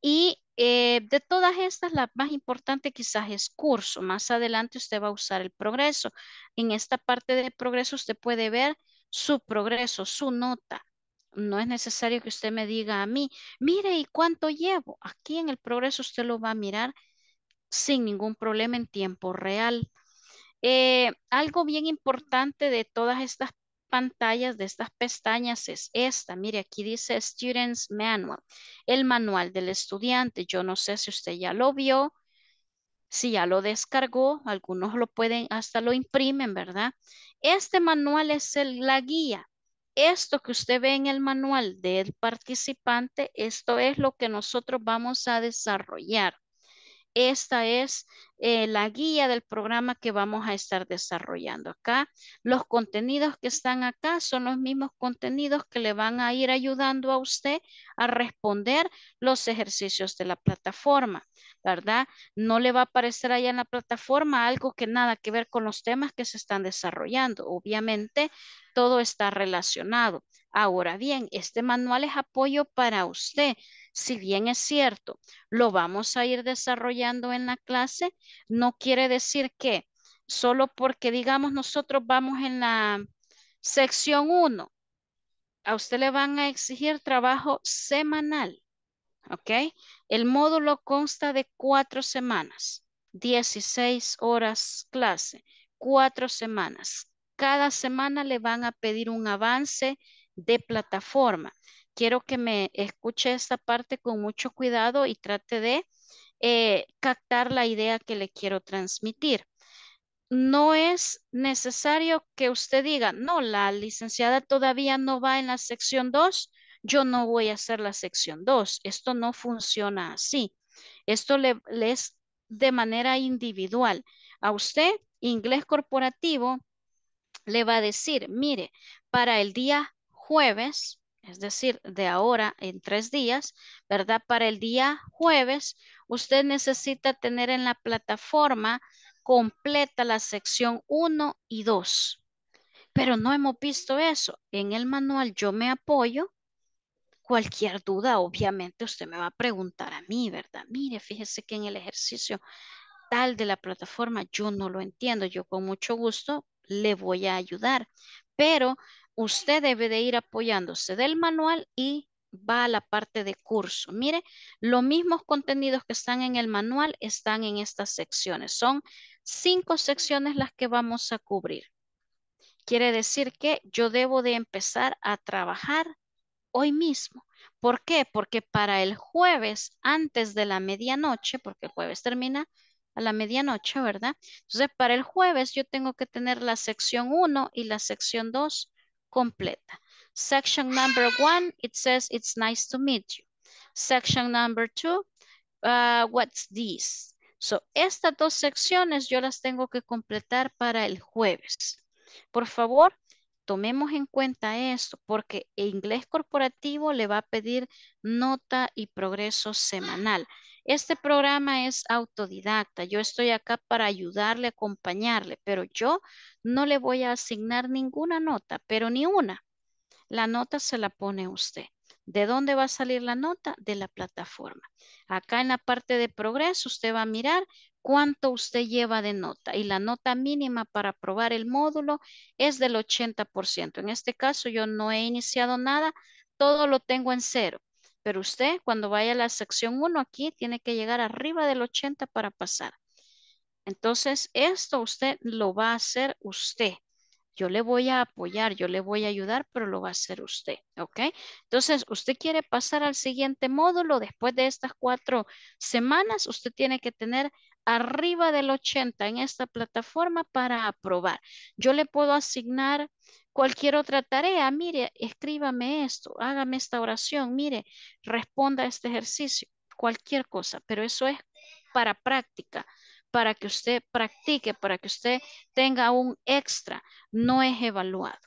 Y eh, de todas estas, la más importante quizás es curso. Más adelante usted va a usar el progreso. En esta parte de progreso usted puede ver su progreso, su nota. No es necesario que usted me diga a mí, mire, ¿y cuánto llevo? Aquí en el progreso usted lo va a mirar sin ningún problema en tiempo real. Eh, algo bien importante de todas estas pantallas, de estas pestañas, es esta. Mire, aquí dice Students Manual, el manual del estudiante. Yo no sé si usted ya lo vio, si ya lo descargó, algunos lo pueden, hasta lo imprimen, ¿verdad? Este manual es el, la guía esto que usted ve en el manual del participante, esto es lo que nosotros vamos a desarrollar. Esta es eh, la guía del programa que vamos a estar desarrollando acá. Los contenidos que están acá son los mismos contenidos que le van a ir ayudando a usted a responder los ejercicios de la plataforma, ¿verdad? No le va a aparecer allá en la plataforma algo que nada que ver con los temas que se están desarrollando. Obviamente, todo está relacionado. Ahora bien, este manual es apoyo para usted si bien es cierto, lo vamos a ir desarrollando en la clase, no quiere decir que solo porque digamos nosotros vamos en la sección 1, a usted le van a exigir trabajo semanal, ¿ok? El módulo consta de cuatro semanas, 16 horas clase, cuatro semanas. Cada semana le van a pedir un avance de plataforma quiero que me escuche esta parte con mucho cuidado y trate de eh, captar la idea que le quiero transmitir. No es necesario que usted diga, no, la licenciada todavía no va en la sección 2, yo no voy a hacer la sección 2. Esto no funciona así. Esto le es de manera individual. A usted, inglés corporativo, le va a decir, mire, para el día jueves, es decir, de ahora en tres días, ¿verdad? Para el día jueves, usted necesita tener en la plataforma completa la sección 1 y 2. Pero no hemos visto eso. En el manual yo me apoyo. Cualquier duda, obviamente, usted me va a preguntar a mí, ¿verdad? Mire, fíjese que en el ejercicio tal de la plataforma yo no lo entiendo. Yo con mucho gusto le voy a ayudar. Pero usted debe de ir apoyándose del manual y va a la parte de curso. Mire, los mismos contenidos que están en el manual están en estas secciones. Son cinco secciones las que vamos a cubrir. Quiere decir que yo debo de empezar a trabajar hoy mismo. ¿Por qué? Porque para el jueves, antes de la medianoche, porque el jueves termina a la medianoche, ¿verdad? Entonces, para el jueves yo tengo que tener la sección 1 y la sección 2 completa. Section number one, it says, it's nice to meet you. Section number two, uh, what's this? So, estas dos secciones yo las tengo que completar para el jueves. Por favor, tomemos en cuenta esto, porque inglés corporativo le va a pedir nota y progreso semanal. Este programa es autodidacta. Yo estoy acá para ayudarle, acompañarle, pero yo no le voy a asignar ninguna nota, pero ni una. La nota se la pone usted. ¿De dónde va a salir la nota? De la plataforma. Acá en la parte de progreso usted va a mirar cuánto usted lleva de nota y la nota mínima para aprobar el módulo es del 80%. En este caso yo no he iniciado nada, todo lo tengo en cero. Pero usted cuando vaya a la sección 1 aquí tiene que llegar arriba del 80 para pasar. Entonces esto usted lo va a hacer usted. Yo le voy a apoyar, yo le voy a ayudar, pero lo va a hacer usted, ¿ok? Entonces, usted quiere pasar al siguiente módulo, después de estas cuatro semanas, usted tiene que tener arriba del 80 en esta plataforma para aprobar. Yo le puedo asignar cualquier otra tarea. Mire, escríbame esto, hágame esta oración, mire, responda este ejercicio, cualquier cosa, pero eso es para práctica, para que usted practique, para que usted tenga un extra, no es evaluado.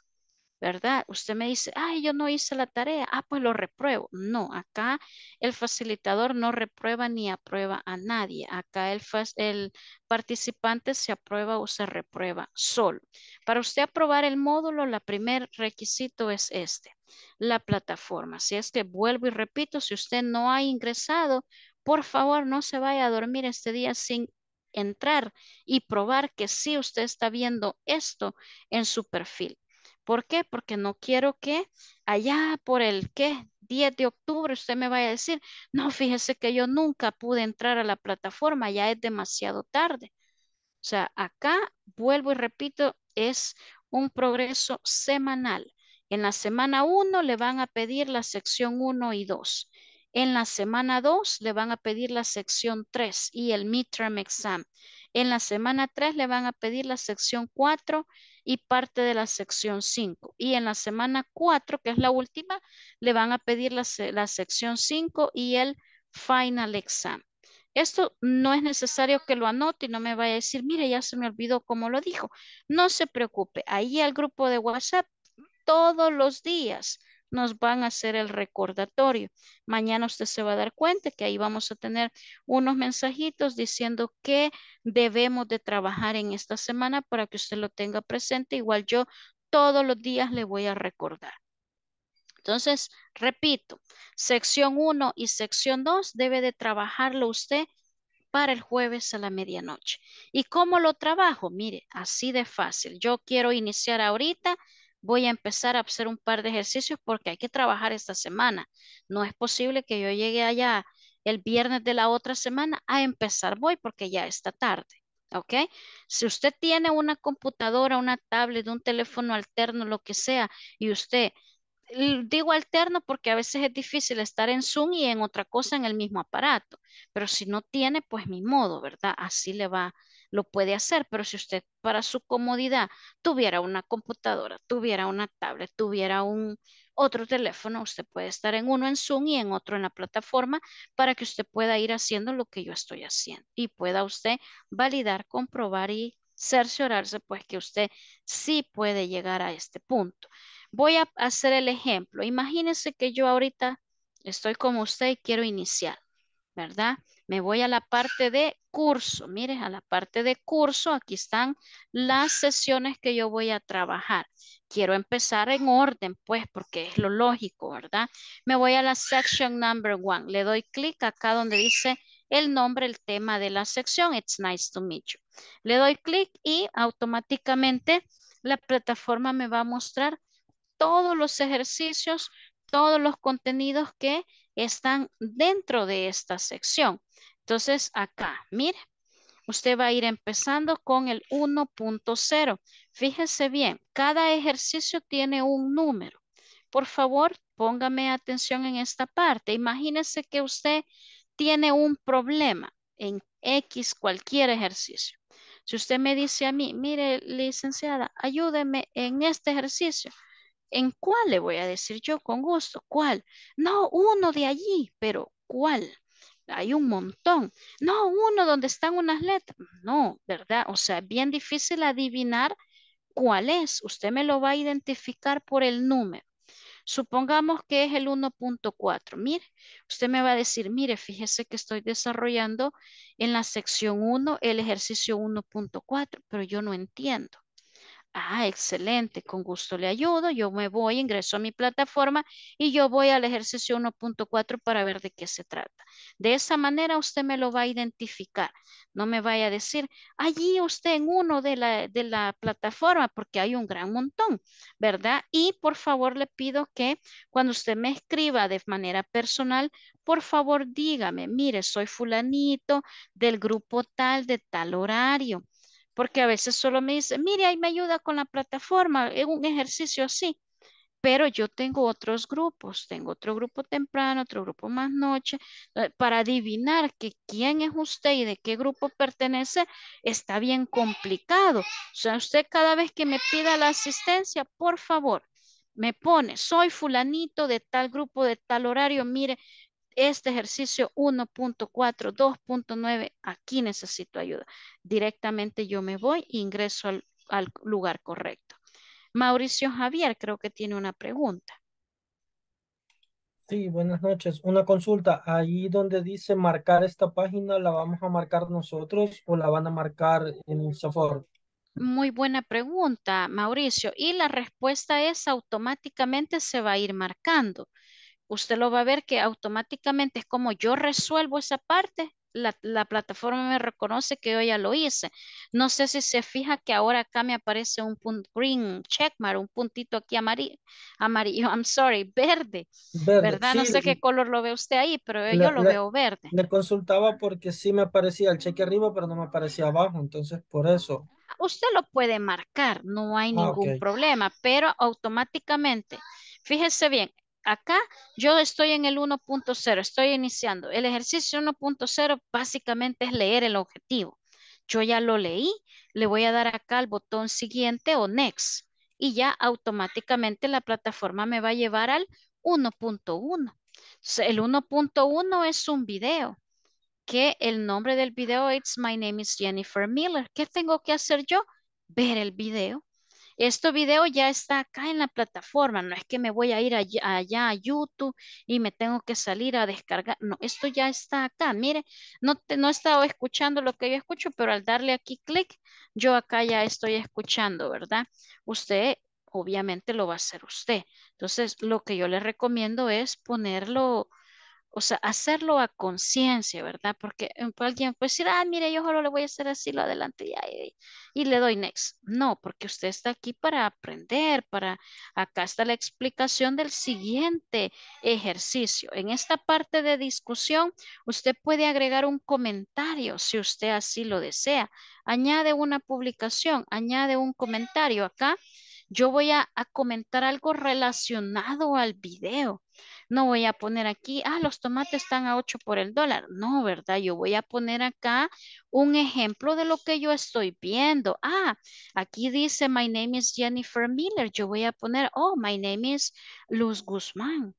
¿verdad? Usted me dice, ay, yo no hice la tarea, ah, pues lo repruebo. No, acá el facilitador no reprueba ni aprueba a nadie. Acá el, el participante se aprueba o se reprueba solo. Para usted aprobar el módulo, el primer requisito es este, la plataforma. Si es que vuelvo y repito, si usted no ha ingresado, por favor, no se vaya a dormir este día sin entrar y probar que sí usted está viendo esto en su perfil. ¿Por qué? Porque no quiero que allá por el qué 10 de octubre usted me vaya a decir, no, fíjese que yo nunca pude entrar a la plataforma, ya es demasiado tarde. O sea, acá vuelvo y repito, es un progreso semanal. En la semana 1 le van a pedir la sección 1 y 2. En la semana 2 le van a pedir la sección 3 y el midterm exam. En la semana 3 le van a pedir la sección 4 y parte de la sección 5. Y en la semana 4, que es la última, le van a pedir la, sección 5 y el final exam. Esto no es necesario que lo anote y no me vaya a decir, mire, ya se me olvidó cómo lo dijo. No se preocupe, ahí al grupo de WhatsApp todos los días nos van a hacer el recordatorio. Mañana usted se va a dar cuenta que ahí vamos a tener unos mensajitos diciendo que debemos de trabajar en esta semana para que usted lo tenga presente. Igual yo todos los días le voy a recordar. Entonces, repito, sección 1 y sección 2 debe de trabajarlo usted para el jueves a la medianoche. ¿Y cómo lo trabajo? Mire, así de fácil. Yo quiero iniciar ahorita voy a empezar a hacer un par de ejercicios porque hay que trabajar esta semana. No es posible que yo llegue allá el viernes de la otra semana a empezar voy porque ya está tarde. ¿Ok? Si usted tiene una computadora, una tablet, un teléfono alterno, lo que sea, y usted, digo alterno porque a veces es difícil estar en Zoom y en otra cosa en el mismo aparato, pero si no tiene, pues mi modo, ¿verdad? Así le va lo puede hacer, pero si usted para su comodidad tuviera una computadora, tuviera una tablet, tuviera un otro teléfono, usted puede estar en uno en Zoom y en otro en la plataforma para que usted pueda ir haciendo lo que yo estoy haciendo y pueda usted validar, comprobar y cerciorarse pues que usted sí puede llegar a este punto. Voy a hacer el ejemplo. Imagínese que yo ahorita estoy como usted y quiero iniciar, ¿verdad? Me voy a la parte de curso. Miren, a la parte de curso, aquí están las sesiones que yo voy a trabajar. Quiero empezar en orden, pues, porque es lo lógico, ¿verdad? Me voy a la section number one. Le doy clic acá donde dice el nombre, el tema de la sección. It's nice to meet you. Le doy clic y automáticamente la plataforma me va a mostrar todos los ejercicios, todos los contenidos que están dentro de esta sección. Entonces acá, mire, usted va a ir empezando con el 1.0. Fíjese bien, cada ejercicio tiene un número. Por favor, póngame atención en esta parte. Imagínese que usted tiene un problema en X cualquier ejercicio. Si usted me dice a mí, mire, licenciada, ayúdeme en este ejercicio. ¿En cuál le voy a decir yo con gusto? ¿Cuál? No, uno de allí, pero ¿cuál? Hay un montón. No, uno donde están unas letras. No, ¿verdad? O sea, bien difícil adivinar cuál es. Usted me lo va a identificar por el número. Supongamos que es el 1.4. Mire, usted me va a decir, mire, fíjese que estoy desarrollando en la sección 1 el ejercicio 1.4, pero yo no entiendo. Ah, excelente, con gusto le ayudo. Yo me voy, ingreso a mi plataforma y yo voy al ejercicio 1.4 para ver de qué se trata. De esa manera usted me lo va a identificar. No me vaya a decir, allí usted en uno de la, de la plataforma, porque hay un gran montón, ¿verdad? Y por favor le pido que cuando usted me escriba de manera personal, por favor dígame, mire, soy fulanito del grupo tal, de tal horario porque a veces solo me dice, mire, ahí me ayuda con la plataforma, es un ejercicio así. Pero yo tengo otros grupos, tengo otro grupo temprano, otro grupo más noche, eh, para adivinar que quién es usted y de qué grupo pertenece está bien complicado. O sea, usted cada vez que me pida la asistencia, por favor, me pone, soy fulanito de tal grupo, de tal horario, mire, este ejercicio 1.4, 2.9, aquí necesito ayuda. Directamente yo me voy e ingreso al, lugar correcto. Mauricio Javier creo que tiene una pregunta. Sí, buenas noches. Una consulta. Ahí donde dice marcar esta página, ¿la vamos a marcar nosotros o la van a marcar en el software? Muy buena pregunta, Mauricio. Y la respuesta es automáticamente se va a ir marcando usted lo va a ver que automáticamente es como yo resuelvo esa parte, la, plataforma me reconoce que yo ya lo hice. No sé si se fija que ahora acá me aparece un punto green checkmark, un puntito aquí amarillo, amarillo, I'm sorry, verde, ¿verdad? No sé qué color lo ve usted ahí, pero yo lo veo verde. Le consultaba porque sí me aparecía el cheque arriba, pero no me aparecía abajo, entonces por eso. Usted lo puede marcar, no hay ah, ningún problema, pero automáticamente, fíjese bien, Acá yo estoy en el 1.0, estoy iniciando. El ejercicio 1.0 básicamente es leer el objetivo. Yo ya lo leí, le voy a dar acá al botón siguiente o next y ya automáticamente la plataforma me va a llevar al 1.1. El 1.1 es un video que el nombre del video es My name is Jennifer Miller. ¿Qué tengo que hacer yo? Ver el video este video ya está acá en la plataforma, no es que me voy a ir allá, a YouTube y me tengo que salir a descargar, no, esto ya está acá, mire, no, no he estado escuchando lo que yo escucho, pero al darle aquí clic, yo acá ya estoy escuchando, ¿verdad? Usted obviamente lo va a hacer usted. Entonces, lo que yo le recomiendo es ponerlo o sea, hacerlo a conciencia, ¿verdad? Porque eh, pues, alguien puede decir, ah, mire, yo solo le voy a hacer así, lo adelante y, y, le doy next. No, porque usted está aquí para aprender, para, acá está la explicación del siguiente ejercicio. En esta parte de discusión, usted puede agregar un comentario si usted así lo desea. Añade una publicación, añade un comentario acá yo voy a, comentar algo relacionado al video. No voy a poner aquí, ah, los tomates están a 8 por el dólar. No, ¿verdad? Yo voy a poner acá un ejemplo de lo que yo estoy viendo. Ah, aquí dice, my name is Jennifer Miller. Yo voy a poner, oh, my name is Luz Guzmán.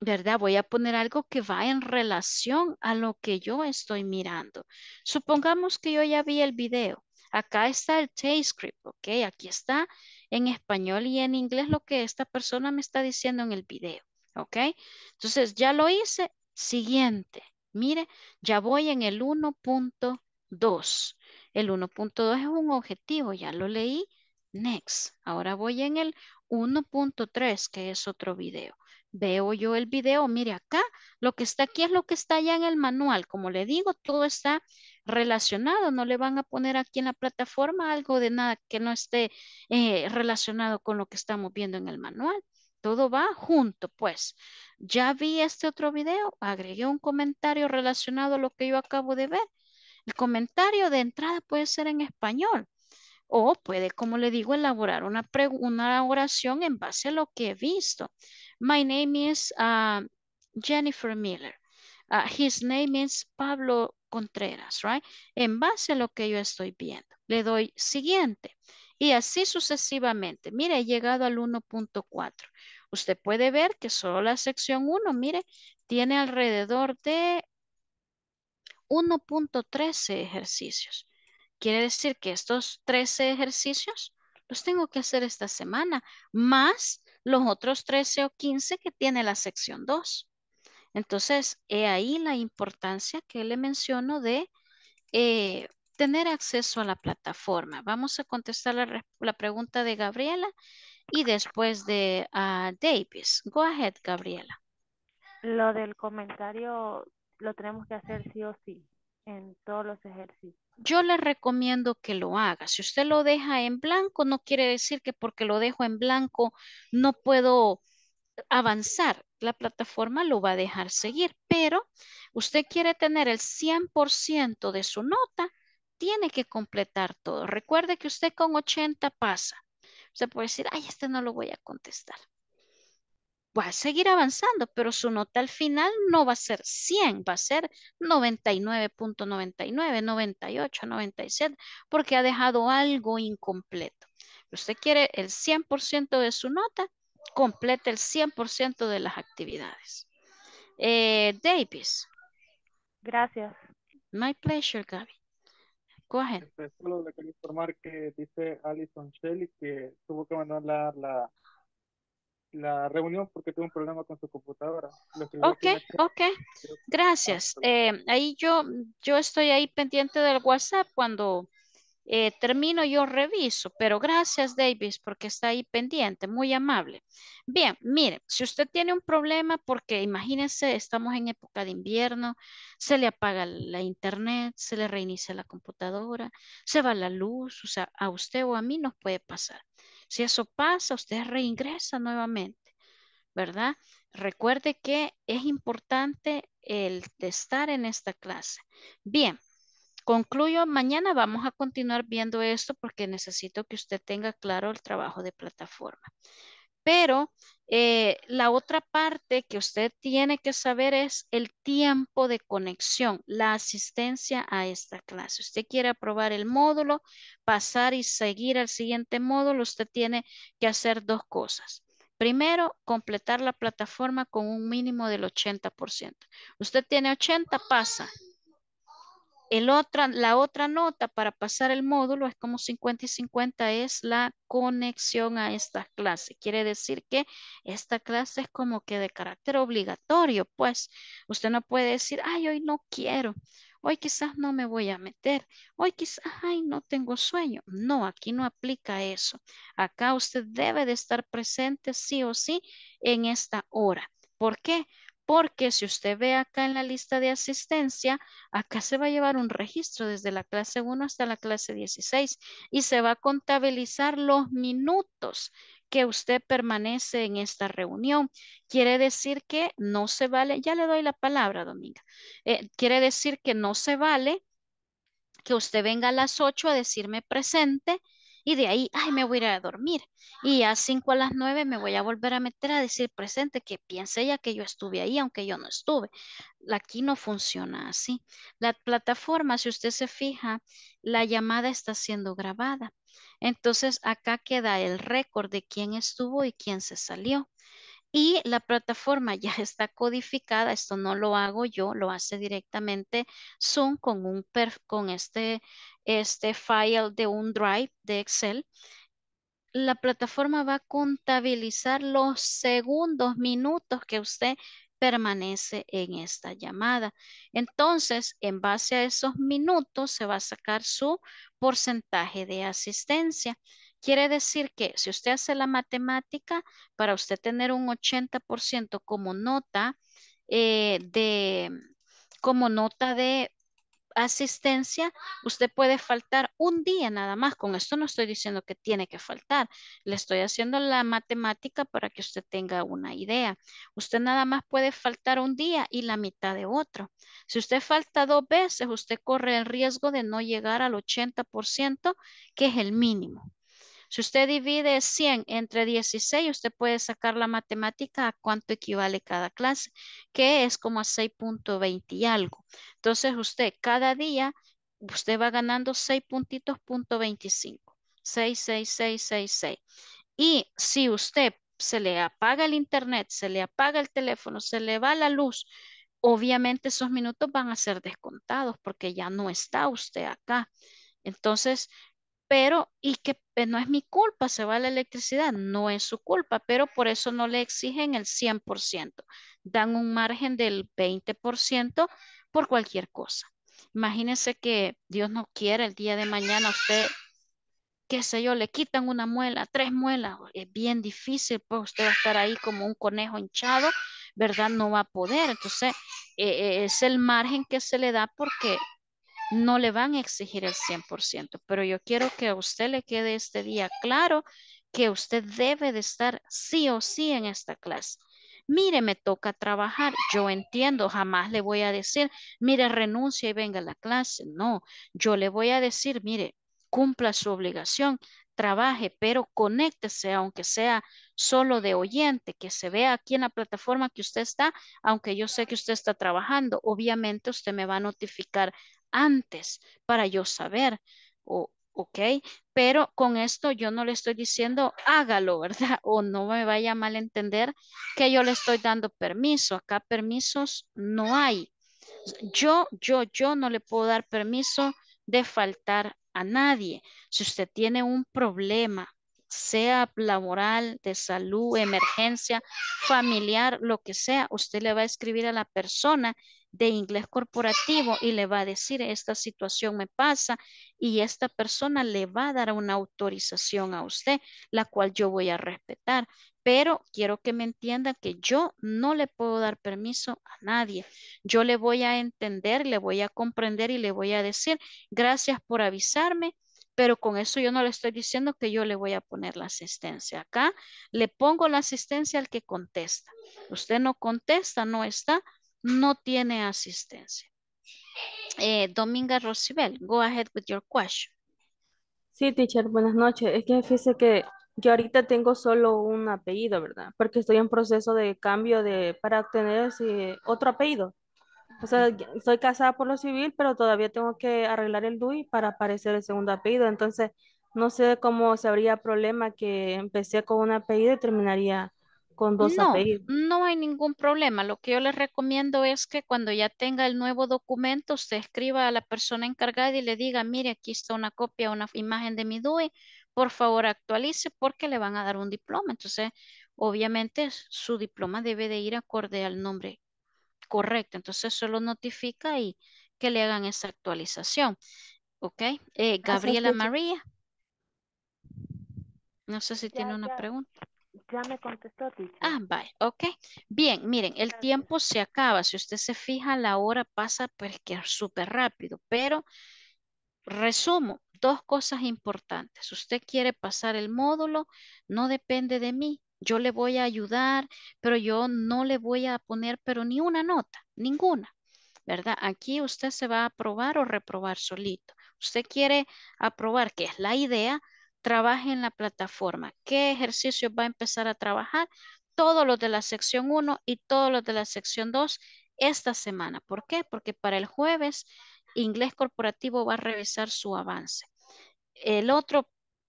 ¿verdad? Voy a poner algo que va en relación a lo que yo estoy mirando. Supongamos que yo ya vi el video. Acá está el T-Script, ¿ok? Aquí está en español y en inglés lo que esta persona me está diciendo en el video, ¿ok? Entonces, ya lo hice. Siguiente. Mire, ya voy en el 1.2. El 1.2 es un objetivo, ya lo leí. Next. Ahora voy en el 1.3, que es otro video. Veo yo el video, mire acá, lo que está aquí es lo que está ya en el manual. Como le digo, todo está relacionado, no le van a poner aquí en la plataforma algo de nada que no esté eh, relacionado con lo que estamos viendo en el manual. Todo va junto, pues. Ya vi este otro video, agregué un comentario relacionado a lo que yo acabo de ver. El comentario de entrada puede ser en español o puede, como le digo, elaborar una, una oración en base a lo que he visto. My name is ah, Jennifer Miller. Ah, his name is Pablo Contreras, right? En base a lo que yo estoy viendo. Le doy siguiente. Y así sucesivamente. Mire, he llegado al 1.4. Usted puede ver que solo la sección 1, mire, tiene alrededor de 1.13 ejercicios. Quiere decir que estos 13 ejercicios los tengo que hacer esta semana, más los otros 13 o 15 que tiene la sección 2. Entonces, he ahí la importancia que le menciono de eh, tener acceso a la plataforma. Vamos a contestar la, pregunta de Gabriela y después de ah, Davis. Go ahead, Gabriela. Lo del comentario lo tenemos que hacer sí o sí en todos los ejercicios. Yo le recomiendo que lo haga. Si usted lo deja en blanco, no quiere decir que porque lo dejo en blanco no puedo avanzar, la plataforma lo va a dejar seguir, pero usted quiere tener el 100% de su nota, tiene que completar todo. Recuerde que usted con 80 pasa. Usted puede decir, ay, este no lo voy a contestar. Va a seguir avanzando, pero su nota al final no va a ser 100, va a ser 99.99, 98, 97, porque ha dejado algo incompleto. Usted quiere el 100% de su nota, complete el 100% de las actividades. Eh, Davis. Gracias. My pleasure, Gaby. Go este, Solo le quería informar que dice Alison Shelley que tuvo que mandar la, la, reunión porque tuvo un problema con su computadora. Ok, ok. Gracias. Eh, ahí yo, yo estoy ahí pendiente del WhatsApp cuando eh, termino, yo reviso, pero gracias Davis porque está ahí pendiente, muy amable. Bien, mire si usted tiene un problema porque imagínense, estamos en época de invierno, se le apaga la internet, se le reinicia la computadora, se va la luz, o sea, a usted o a mí nos puede pasar. Si eso pasa, usted reingresa nuevamente, ¿verdad? Recuerde que es importante el de estar en esta clase. Bien concluyo, mañana vamos a continuar viendo esto porque necesito que usted tenga claro el trabajo de plataforma. Pero eh, la otra parte que usted tiene que saber es el tiempo de conexión, la asistencia a esta clase. Usted quiere aprobar el módulo, pasar y seguir al siguiente módulo, usted tiene que hacer dos cosas. Primero, completar la plataforma con un mínimo del 80%. Usted tiene 80, pasa la otra nota para pasar el módulo es como 50 y 50 es la conexión a esta clase. Quiere decir que esta clase es como que de carácter obligatorio, pues usted no puede decir, ay, hoy no quiero, hoy quizás no me voy a meter, hoy quizás, ay, no tengo sueño. No, aquí no aplica eso. Acá usted debe de estar presente sí o sí en esta hora. ¿Por qué? porque si usted ve acá en la lista de asistencia, acá se va a llevar un registro desde la clase 1 hasta la clase 16 y se va a contabilizar los minutos que usted permanece en esta reunión. Quiere decir que no se vale, ya le doy la palabra, Dominga, eh, quiere decir que no se vale que usted venga a las 8 a decirme presente y de ahí, ay, me voy a ir a dormir. Y a 5 a las 9 me voy a volver a meter a decir presente que piense ya que yo estuve ahí, aunque yo no estuve. Aquí no funciona así. La plataforma, si usted se fija, la llamada está siendo grabada. Entonces acá queda el récord de quién estuvo y quién se salió y la plataforma ya está codificada, esto no lo hago yo, lo hace directamente Zoom con, un con este, este file de un drive de Excel. La plataforma va a contabilizar los segundos, minutos que usted permanece en esta llamada. Entonces, en base a esos minutos, se va a sacar su porcentaje de asistencia. Quiere decir que si usted hace la matemática, para usted tener un 80% como nota eh, de como nota de asistencia, usted puede faltar un día nada más. Con esto no estoy diciendo que tiene que faltar. Le estoy haciendo la matemática para que usted tenga una idea. Usted nada más puede faltar un día y la mitad de otro. Si usted falta dos veces, usted corre el riesgo de no llegar al 80%, que es el mínimo. Si usted divide 100 entre 16, usted puede sacar la matemática a cuánto equivale cada clase, que es como a 6.20 y algo. Entonces usted cada día, usted va ganando 6 puntitos, 6, 6, 6, 6, 6. Y si usted se le apaga el internet, se le apaga el teléfono, se le va la luz, obviamente esos minutos van a ser descontados porque ya no está usted acá. Entonces, pero y que eh, no es mi culpa, se va la electricidad, no es su culpa, pero por eso no le exigen el 100%, dan un margen del 20% por cualquier cosa. Imagínense que Dios no quiere el día de mañana usted, qué sé yo, le quitan una muela, tres muelas, es bien difícil, pues usted va a estar ahí como un conejo hinchado, ¿verdad? No va a poder, entonces eh, eh, es el margen que se le da porque no le van a exigir el 100%, pero yo quiero que a usted le quede este día claro que usted debe de estar sí o sí en esta clase. Mire, me toca trabajar. Yo entiendo, jamás le voy a decir, mire, renuncia y venga a la clase. No, yo le voy a decir, mire, cumpla su obligación, trabaje, pero conéctese, aunque sea solo de oyente, que se vea aquí en la plataforma que usted está, aunque yo sé que usted está trabajando, obviamente usted me va a notificar antes para yo saber, o, ¿ok? Pero con esto yo no le estoy diciendo hágalo, ¿verdad? O no me vaya a entender que yo le estoy dando permiso. Acá permisos no hay. Yo, yo, yo no le puedo dar permiso de faltar a nadie. Si usted tiene un problema, sea laboral, de salud, emergencia, familiar, lo que sea, usted le va a escribir a la persona de inglés corporativo y le va a decir esta situación me pasa y esta persona le va a dar una autorización a usted, la cual yo voy a respetar. Pero quiero que me entienda que yo no le puedo dar permiso a nadie. Yo le voy a entender, le voy a comprender y le voy a decir gracias por avisarme pero con eso yo no le estoy diciendo que yo le voy a poner la asistencia. Acá le pongo la asistencia al que contesta. Usted no contesta, no está, no tiene asistencia. Eh, Dominga Rosibel, go ahead with your question. Sí, teacher, buenas noches. Es que fíjese que yo ahorita tengo solo un apellido, ¿verdad? Porque estoy en proceso de cambio de para obtener otro apellido. O sea, estoy casada por lo civil, pero todavía tengo que arreglar el DUI para aparecer el segundo apellido. Entonces, no sé cómo se habría problema que empecé con un apellido y terminaría con dos no, No hay ningún problema. Lo que yo les recomiendo es que cuando ya tenga el nuevo documento, usted escriba a la persona encargada y le diga, mire, aquí está una copia, una imagen de mi DUI, por favor actualice porque le van a dar un diploma. Entonces, obviamente su diploma debe de ir acorde al nombre correcto. Entonces, solo notifica y que le hagan esa actualización. ¿Ok? Eh, Gabriela María. No sé si tiene una pregunta. Ya me contestó, Ah, vale, ok. Bien, miren, el tiempo se acaba. Si usted se fija, la hora pasa pues que súper rápido, pero resumo, dos cosas importantes. Usted quiere pasar el módulo, no depende de mí. Yo le voy a ayudar, pero yo no le voy a poner, pero ni una nota, ninguna, ¿verdad? Aquí usted se va a aprobar o reprobar solito. Usted quiere aprobar, que es la idea, trabaje en la plataforma, qué ejercicio va a empezar a trabajar, todos los de la sección 1 y todos los de la sección 2 esta semana. ¿Por qué? Porque para el jueves inglés corporativo va a revisar su avance. El otro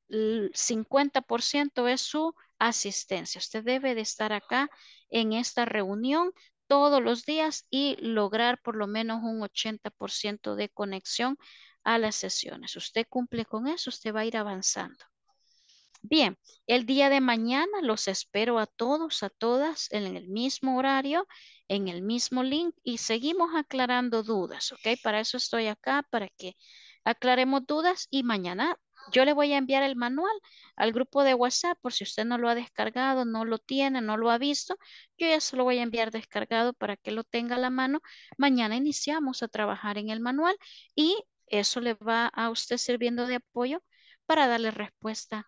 50% es su asistencia. Usted debe de estar acá en esta reunión todos los días y lograr por lo menos un 80% de conexión a las sesiones. Usted cumple con eso, usted va a ir avanzando. Bien, el día de mañana los espero a todos, a todas, en el mismo horario, en el mismo link y seguimos aclarando dudas, ¿ok? Para eso estoy acá, para que aclaremos dudas y mañana yo le voy a enviar el manual al grupo de WhatsApp por si usted no lo ha descargado, no lo tiene, no lo ha visto, yo ya se lo voy a enviar descargado para que lo tenga a la mano. Mañana iniciamos a trabajar en el manual y eso le va a usted sirviendo de apoyo para darle respuesta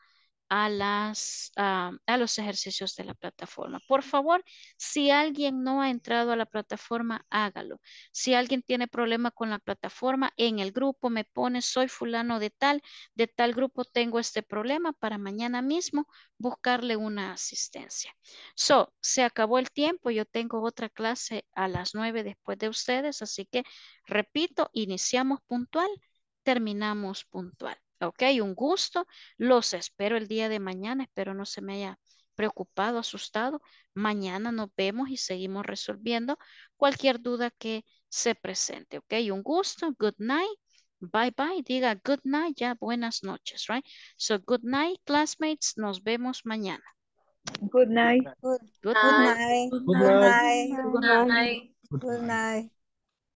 a, las, ah, a los ejercicios de la plataforma. Por favor, si alguien no ha entrado a la plataforma, hágalo. Si alguien tiene problema con la plataforma, en el grupo me pone, soy fulano de tal, de tal grupo tengo este problema para mañana mismo buscarle una asistencia. So, se acabó el tiempo, yo tengo otra clase a las nueve después de ustedes, así que repito, iniciamos puntual, terminamos puntual. Ok, un gusto. Los espero el día de mañana. Espero no se me haya preocupado, asustado. Mañana nos vemos y seguimos resolviendo cualquier duda que se presente. Ok, un gusto. Good night. Bye bye. Diga good night. Ya buenas noches, right? So good night, classmates. Nos vemos mañana. Good night. Good, Good night. Good night. Good night. Good night.